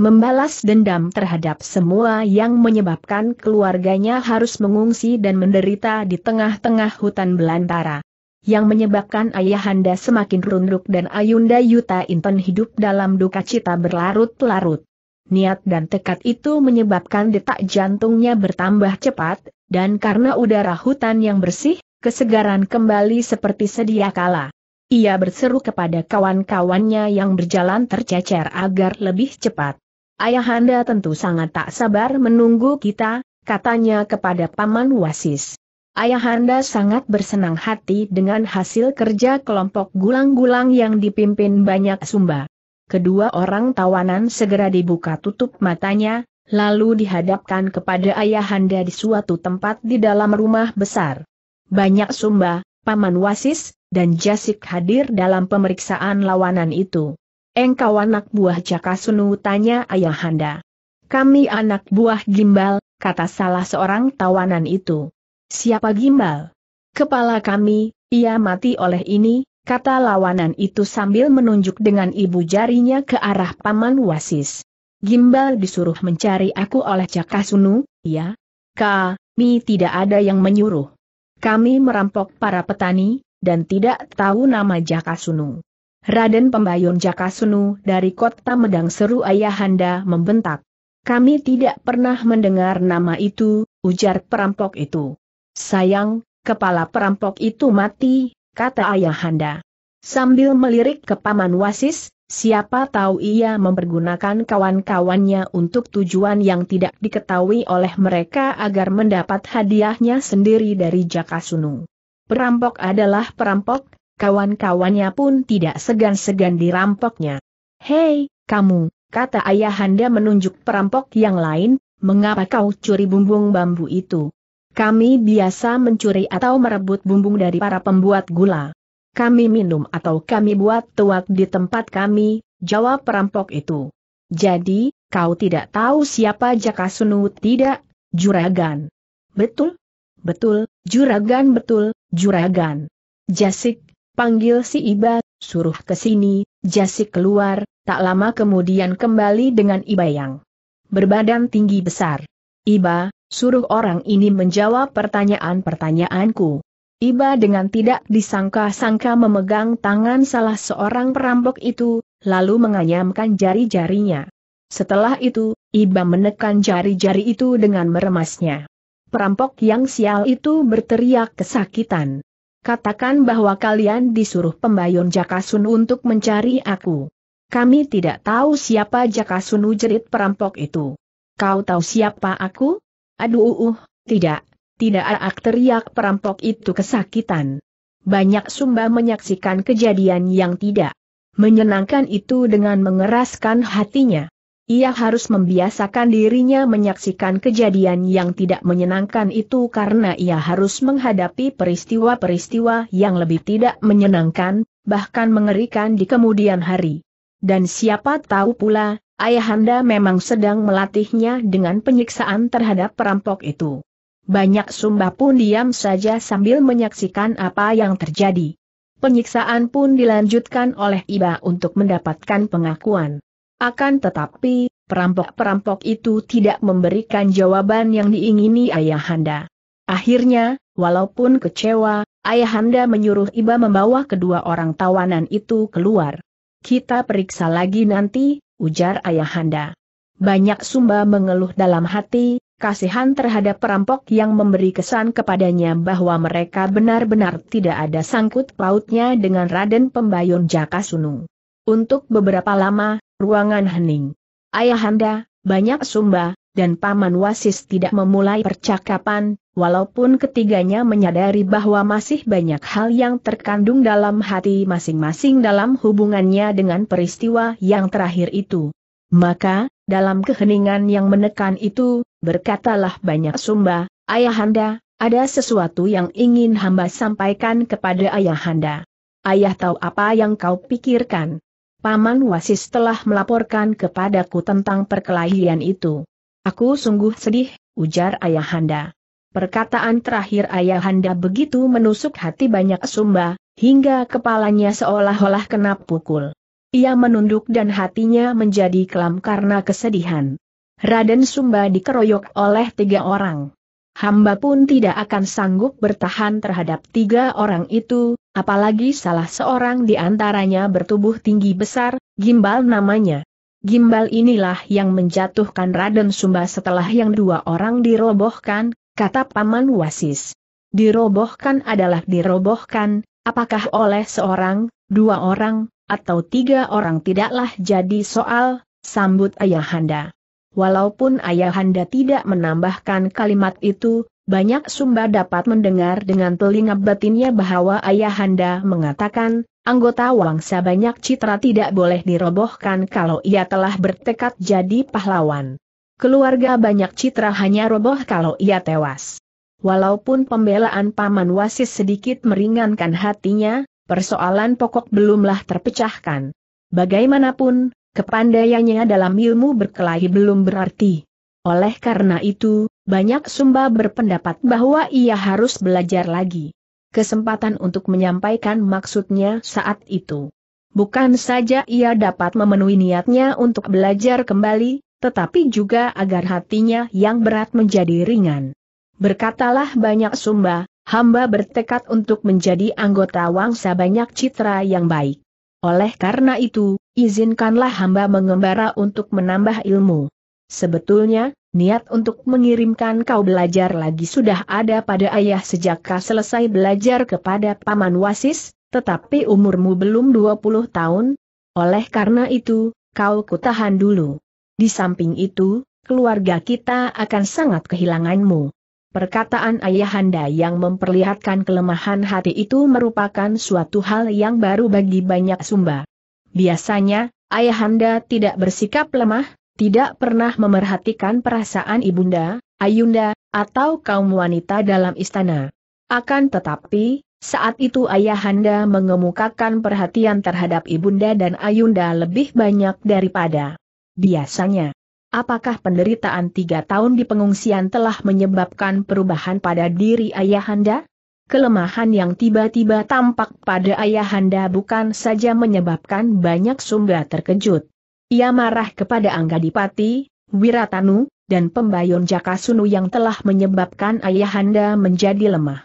membalas dendam terhadap semua yang menyebabkan keluarganya harus mengungsi dan menderita di tengah-tengah hutan belantara. Yang menyebabkan ayahanda semakin runduk dan ayunda Yuta Inten hidup dalam duka cita berlarut-larut. Niat dan tekad itu menyebabkan detak jantungnya bertambah cepat, dan karena udara hutan yang bersih, kesegaran kembali seperti sedia kala. Ia berseru kepada kawan-kawannya yang berjalan tercecer agar lebih cepat. Ayahanda tentu sangat tak sabar menunggu kita, katanya kepada Paman Wasis. Ayahanda sangat bersenang hati dengan hasil kerja kelompok gulang-gulang yang dipimpin banyak sumba. Kedua orang tawanan segera dibuka tutup matanya, lalu dihadapkan kepada ayahanda di suatu tempat di dalam rumah besar. Banyak sumba, paman wasis, dan jasik hadir dalam pemeriksaan lawanan itu. Engkau anak buah Jaka Sunu tanya ayahanda. Kami anak buah Gimbal, kata salah seorang tawanan itu. Siapa Gimbal? Kepala kami, ia mati oleh ini, kata lawanan itu sambil menunjuk dengan ibu jarinya ke arah Paman Wasis. Gimbal disuruh mencari aku oleh Jaka Sunu, ya? Kami tidak ada yang menyuruh. Kami merampok para petani, dan tidak tahu nama Jaka Sunu. Raden Pembayun Jakasunu dari kota Medang seru ayahanda membentak. Kami tidak pernah mendengar nama itu, ujar perampok itu. Sayang, kepala perampok itu mati, kata ayahanda. Sambil melirik ke Paman Wasis, siapa tahu ia mempergunakan kawan-kawannya untuk tujuan yang tidak diketahui oleh mereka agar mendapat hadiahnya sendiri dari Jakasunu. Perampok adalah perampok, kawan-kawannya pun tidak segan-segan dirampoknya. Hei, kamu, kata ayah ayahanda menunjuk perampok yang lain, mengapa kau curi bumbung bambu itu? Kami biasa mencuri atau merebut bumbung dari para pembuat gula. Kami minum atau kami buat tuak di tempat kami, jawab perampok itu. Jadi, kau tidak tahu siapa Jaka Sunu tidak, juragan. Betul? Betul, juragan betul, juragan. Jasik, panggil si Iba, suruh ke sini, Jasik keluar, tak lama kemudian kembali dengan Iba yang Berbadan tinggi besar. Iba, suruh orang ini menjawab pertanyaan-pertanyaanku. Iba dengan tidak disangka-sangka memegang tangan salah seorang perampok itu, lalu menganyamkan jari-jarinya. Setelah itu, Iba menekan jari-jari itu dengan meremasnya. Perampok yang sial itu berteriak kesakitan. Katakan bahwa kalian disuruh pembayun Jakasun untuk mencari aku. Kami tidak tahu siapa Jakasun jerit perampok itu. Kau tahu siapa aku? Aduh, uh, uh tidak, tidak aak teriak perampok itu kesakitan. Banyak sumba menyaksikan kejadian yang tidak menyenangkan itu dengan mengeraskan hatinya. Ia harus membiasakan dirinya menyaksikan kejadian yang tidak menyenangkan itu karena ia harus menghadapi peristiwa-peristiwa yang lebih tidak menyenangkan, bahkan mengerikan di kemudian hari. Dan siapa tahu pula, ayahanda memang sedang melatihnya dengan penyiksaan terhadap perampok itu. Banyak Sumba pun diam saja sambil menyaksikan apa yang terjadi. Penyiksaan pun dilanjutkan oleh Iba untuk mendapatkan pengakuan. Akan tetapi, perampok-perampok itu tidak memberikan jawaban yang diingini ayahanda. Akhirnya, walaupun kecewa, ayahanda menyuruh Iba membawa kedua orang tawanan itu keluar. Kita periksa lagi nanti, ujar ayahanda. Banyak Sumba mengeluh dalam hati, kasihan terhadap perampok yang memberi kesan kepadanya bahwa mereka benar-benar tidak ada sangkut pautnya dengan Raden Pembayun jaka sunung. Untuk beberapa lama, ruangan hening. Ayahanda, banyak sumba, dan Paman Wasis tidak memulai percakapan, walaupun ketiganya menyadari bahwa masih banyak hal yang terkandung dalam hati masing-masing dalam hubungannya dengan peristiwa yang terakhir itu. Maka, dalam keheningan yang menekan itu, berkatalah banyak sumba, Ayahanda, ada sesuatu yang ingin hamba sampaikan kepada Ayahanda. Ayah tahu apa yang kau pikirkan. Paman Wasis telah melaporkan kepadaku tentang perkelahian itu. Aku sungguh sedih, ujar ayahanda. Perkataan terakhir ayahanda begitu menusuk hati banyak sumba, hingga kepalanya seolah-olah kena pukul. Ia menunduk dan hatinya menjadi kelam karena kesedihan. Raden Sumba dikeroyok oleh tiga orang hamba pun tidak akan sanggup bertahan terhadap tiga orang itu, apalagi salah seorang di antaranya bertubuh tinggi besar, Gimbal namanya. Gimbal inilah yang menjatuhkan Raden Sumba setelah yang dua orang dirobohkan, kata Paman Wasis. Dirobohkan adalah dirobohkan, apakah oleh seorang, dua orang, atau tiga orang tidaklah jadi soal, sambut ayahanda. Walaupun Ayahanda tidak menambahkan kalimat itu, banyak sumba dapat mendengar dengan telinga batinnya bahwa Ayahanda mengatakan, anggota wangsa banyak citra tidak boleh dirobohkan kalau ia telah bertekad jadi pahlawan. Keluarga banyak citra hanya roboh kalau ia tewas. Walaupun pembelaan Paman Wasis sedikit meringankan hatinya, persoalan pokok belumlah terpecahkan. Bagaimanapun, kepandaiannya dalam ilmu berkelahi belum berarti. Oleh karena itu, banyak sumba berpendapat bahwa ia harus belajar lagi. Kesempatan untuk menyampaikan maksudnya saat itu. Bukan saja ia dapat memenuhi niatnya untuk belajar kembali, tetapi juga agar hatinya yang berat menjadi ringan. Berkatalah banyak sumba, hamba bertekad untuk menjadi anggota wangsa banyak citra yang baik. Oleh karena itu, izinkanlah hamba mengembara untuk menambah ilmu. Sebetulnya, niat untuk mengirimkan kau belajar lagi sudah ada pada ayah sejak kau selesai belajar kepada Paman Wasis, tetapi umurmu belum 20 tahun. Oleh karena itu, kau kutahan dulu. Di samping itu, keluarga kita akan sangat kehilanganmu. Perkataan ayahanda yang memperlihatkan kelemahan hati itu merupakan suatu hal yang baru bagi banyak sumba. Biasanya, ayahanda tidak bersikap lemah, tidak pernah memerhatikan perasaan ibunda, ayunda, atau kaum wanita dalam istana. Akan tetapi, saat itu ayahanda mengemukakan perhatian terhadap ibunda dan ayunda lebih banyak daripada biasanya. Apakah penderitaan tiga tahun di pengungsian telah menyebabkan perubahan pada diri ayahanda? Kelemahan yang tiba-tiba tampak pada ayahanda bukan saja menyebabkan banyak sumber terkejut. Ia marah kepada Angga Dipati, Wiratanu, dan Pembayun Jakasunu yang telah menyebabkan ayahanda menjadi lemah.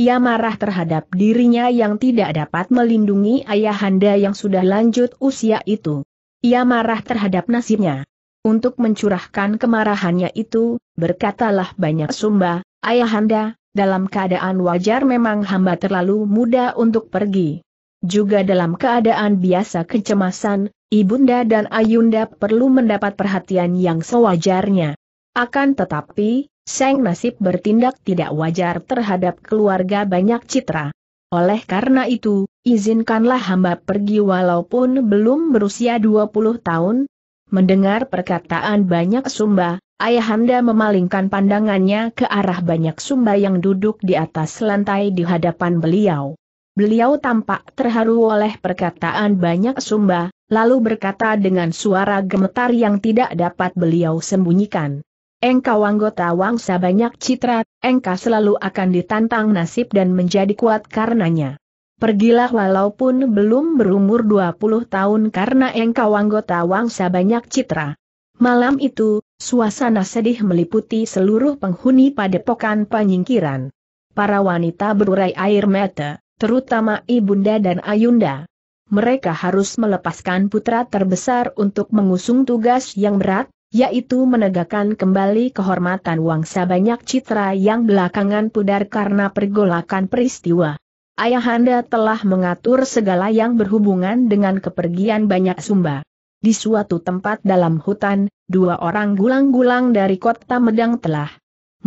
Ia marah terhadap dirinya yang tidak dapat melindungi ayahanda yang sudah lanjut usia itu. Ia marah terhadap nasibnya. Untuk mencurahkan kemarahannya itu, berkatalah banyak sumba, Ayahanda, dalam keadaan wajar memang hamba terlalu muda untuk pergi. Juga dalam keadaan biasa kecemasan, Ibunda dan Ayunda perlu mendapat perhatian yang sewajarnya. Akan tetapi, Seng Nasib bertindak tidak wajar terhadap keluarga banyak citra. Oleh karena itu, izinkanlah hamba pergi walaupun belum berusia 20 tahun, Mendengar perkataan banyak sumba, Ayahanda memalingkan pandangannya ke arah banyak sumba yang duduk di atas lantai di hadapan beliau. Beliau tampak terharu oleh perkataan banyak sumba, lalu berkata dengan suara gemetar yang tidak dapat beliau sembunyikan. Engkau anggota wangsa banyak citra, engkau selalu akan ditantang nasib dan menjadi kuat karenanya. Pergilah walaupun belum berumur 20 tahun karena engkau anggota wangsa banyak citra. Malam itu, suasana sedih meliputi seluruh penghuni padepokan penyingkiran. Para wanita berurai air mata, terutama Ibunda dan Ayunda. Mereka harus melepaskan putra terbesar untuk mengusung tugas yang berat, yaitu menegakkan kembali kehormatan wangsa banyak citra yang belakangan pudar karena pergolakan peristiwa Ayahanda telah mengatur segala yang berhubungan dengan kepergian banyak sumba. Di suatu tempat dalam hutan, dua orang gulang-gulang dari kota Medang telah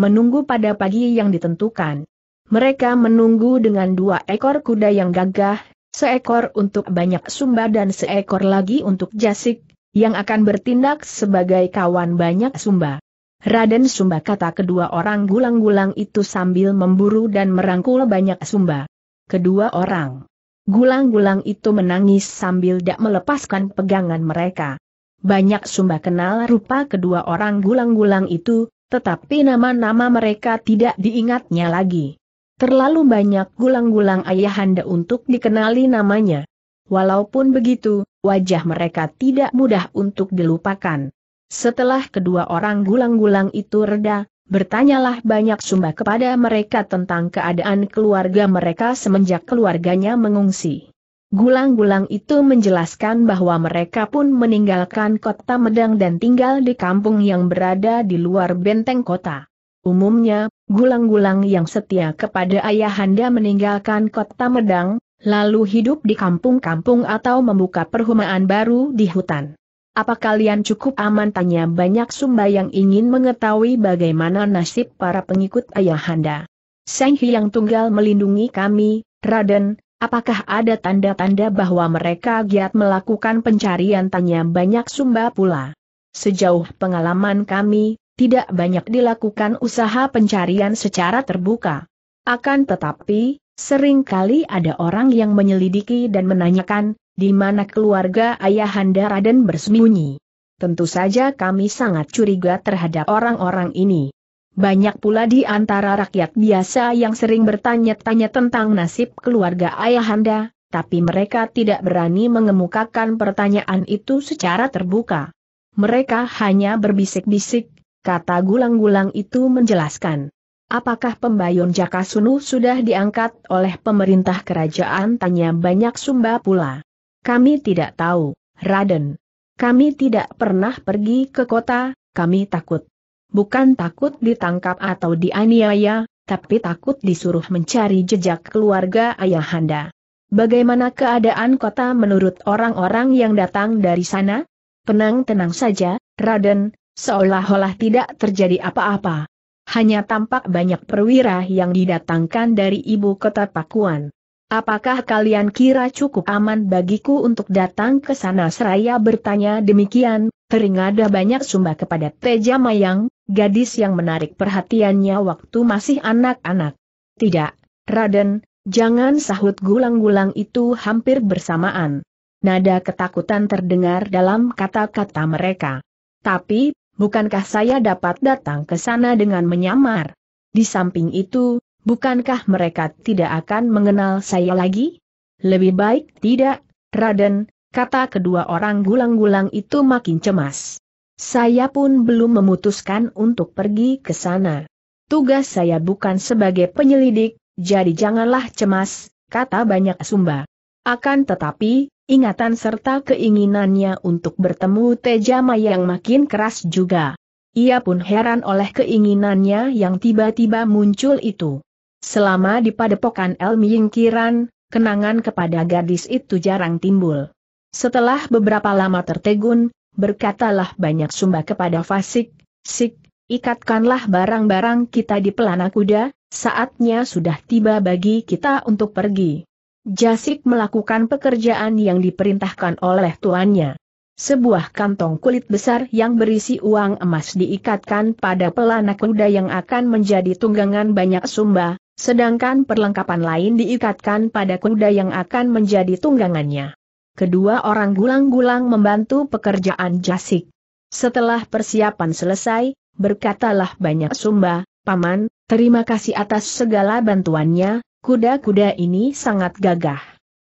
menunggu pada pagi yang ditentukan. Mereka menunggu dengan dua ekor kuda yang gagah, seekor untuk banyak sumba dan seekor lagi untuk jasik, yang akan bertindak sebagai kawan banyak sumba. Raden Sumba kata kedua orang gulang-gulang itu sambil memburu dan merangkul banyak sumba kedua orang. Gulang-gulang itu menangis sambil tak melepaskan pegangan mereka. Banyak sumba kenal rupa kedua orang gulang-gulang itu, tetapi nama-nama mereka tidak diingatnya lagi. Terlalu banyak gulang-gulang ayahanda untuk dikenali namanya. Walaupun begitu, wajah mereka tidak mudah untuk dilupakan. Setelah kedua orang gulang-gulang itu reda, Bertanyalah banyak sumba kepada mereka tentang keadaan keluarga mereka semenjak keluarganya mengungsi. Gulang-gulang itu menjelaskan bahwa mereka pun meninggalkan kota Medang dan tinggal di kampung yang berada di luar benteng kota. Umumnya, gulang-gulang yang setia kepada ayahanda meninggalkan kota Medang, lalu hidup di kampung-kampung atau membuka perhumaan baru di hutan. Apa kalian cukup aman tanya banyak sumba yang ingin mengetahui bagaimana nasib para pengikut ayahanda. Seng Hyang tunggal melindungi kami, Raden, apakah ada tanda-tanda bahwa mereka giat melakukan pencarian tanya banyak sumba pula. Sejauh pengalaman kami, tidak banyak dilakukan usaha pencarian secara terbuka. Akan tetapi, seringkali ada orang yang menyelidiki dan menanyakan, di mana keluarga Ayahanda Raden bersembunyi. Tentu saja kami sangat curiga terhadap orang-orang ini. Banyak pula di antara rakyat biasa yang sering bertanya-tanya tentang nasib keluarga Ayahanda, tapi mereka tidak berani mengemukakan pertanyaan itu secara terbuka. Mereka hanya berbisik-bisik, kata gulang-gulang itu menjelaskan. Apakah pembayun Jakasunu sudah diangkat oleh pemerintah kerajaan? Tanya banyak sumba pula. Kami tidak tahu, Raden. Kami tidak pernah pergi ke kota, kami takut. Bukan takut ditangkap atau dianiaya, tapi takut disuruh mencari jejak keluarga ayahanda. Bagaimana keadaan kota menurut orang-orang yang datang dari sana? Tenang-tenang saja, Raden, seolah-olah tidak terjadi apa-apa. Hanya tampak banyak perwira yang didatangkan dari ibu kota Pakuan. Apakah kalian kira cukup aman bagiku untuk datang ke sana seraya bertanya demikian, Teringada banyak sumba kepada Teja Mayang, gadis yang menarik perhatiannya waktu masih anak-anak. Tidak, Raden, jangan sahut gulang-gulang itu hampir bersamaan. Nada ketakutan terdengar dalam kata-kata mereka. Tapi, bukankah saya dapat datang ke sana dengan menyamar? Di samping itu, bukankah mereka tidak akan mengenal saya lagi? Lebih baik tidak, Raden, kata kedua orang gulang-gulang itu makin cemas. Saya pun belum memutuskan untuk pergi ke sana. Tugas saya bukan sebagai penyelidik, jadi janganlah cemas, kata banyak sumba. Akan tetapi, ingatan serta keinginannya untuk bertemu Tejama yang makin keras juga. Ia pun heran oleh keinginannya yang tiba-tiba muncul itu. Selama di padepokan Elmi Yingkiran, kenangan kepada gadis itu jarang timbul. Setelah beberapa lama tertegun, berkatalah banyak sumba kepada Fasik, Sik, ikatkanlah barang-barang kita di pelana kuda, saatnya sudah tiba bagi kita untuk pergi. Jasik melakukan pekerjaan yang diperintahkan oleh tuannya. Sebuah kantong kulit besar yang berisi uang emas diikatkan pada pelana kuda yang akan menjadi tunggangan banyak sumba, Sedangkan perlengkapan lain diikatkan pada kuda yang akan menjadi tunggangannya. Kedua orang gulang-gulang membantu pekerjaan jasik. Setelah persiapan selesai, berkatalah banyak sumba, Paman, terima kasih atas segala bantuannya, kuda-kuda ini sangat gagah.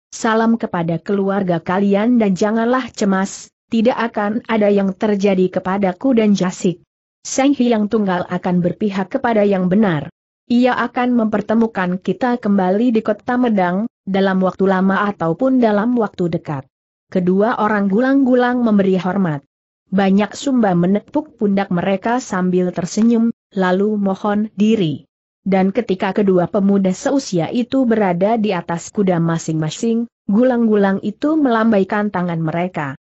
Salam kepada keluarga kalian dan janganlah cemas, tidak akan ada yang terjadi kepadaku dan jasik. Seng Hyang Tunggal akan berpihak kepada yang benar. Ia akan mempertemukan kita kembali di kota Medang, dalam waktu lama ataupun dalam waktu dekat. Kedua orang gulang-gulang memberi hormat. Banyak sumba menepuk pundak mereka sambil tersenyum, lalu mohon diri. Dan ketika kedua pemuda seusia itu berada di atas kuda masing-masing, gulang-gulang itu melambaikan tangan mereka.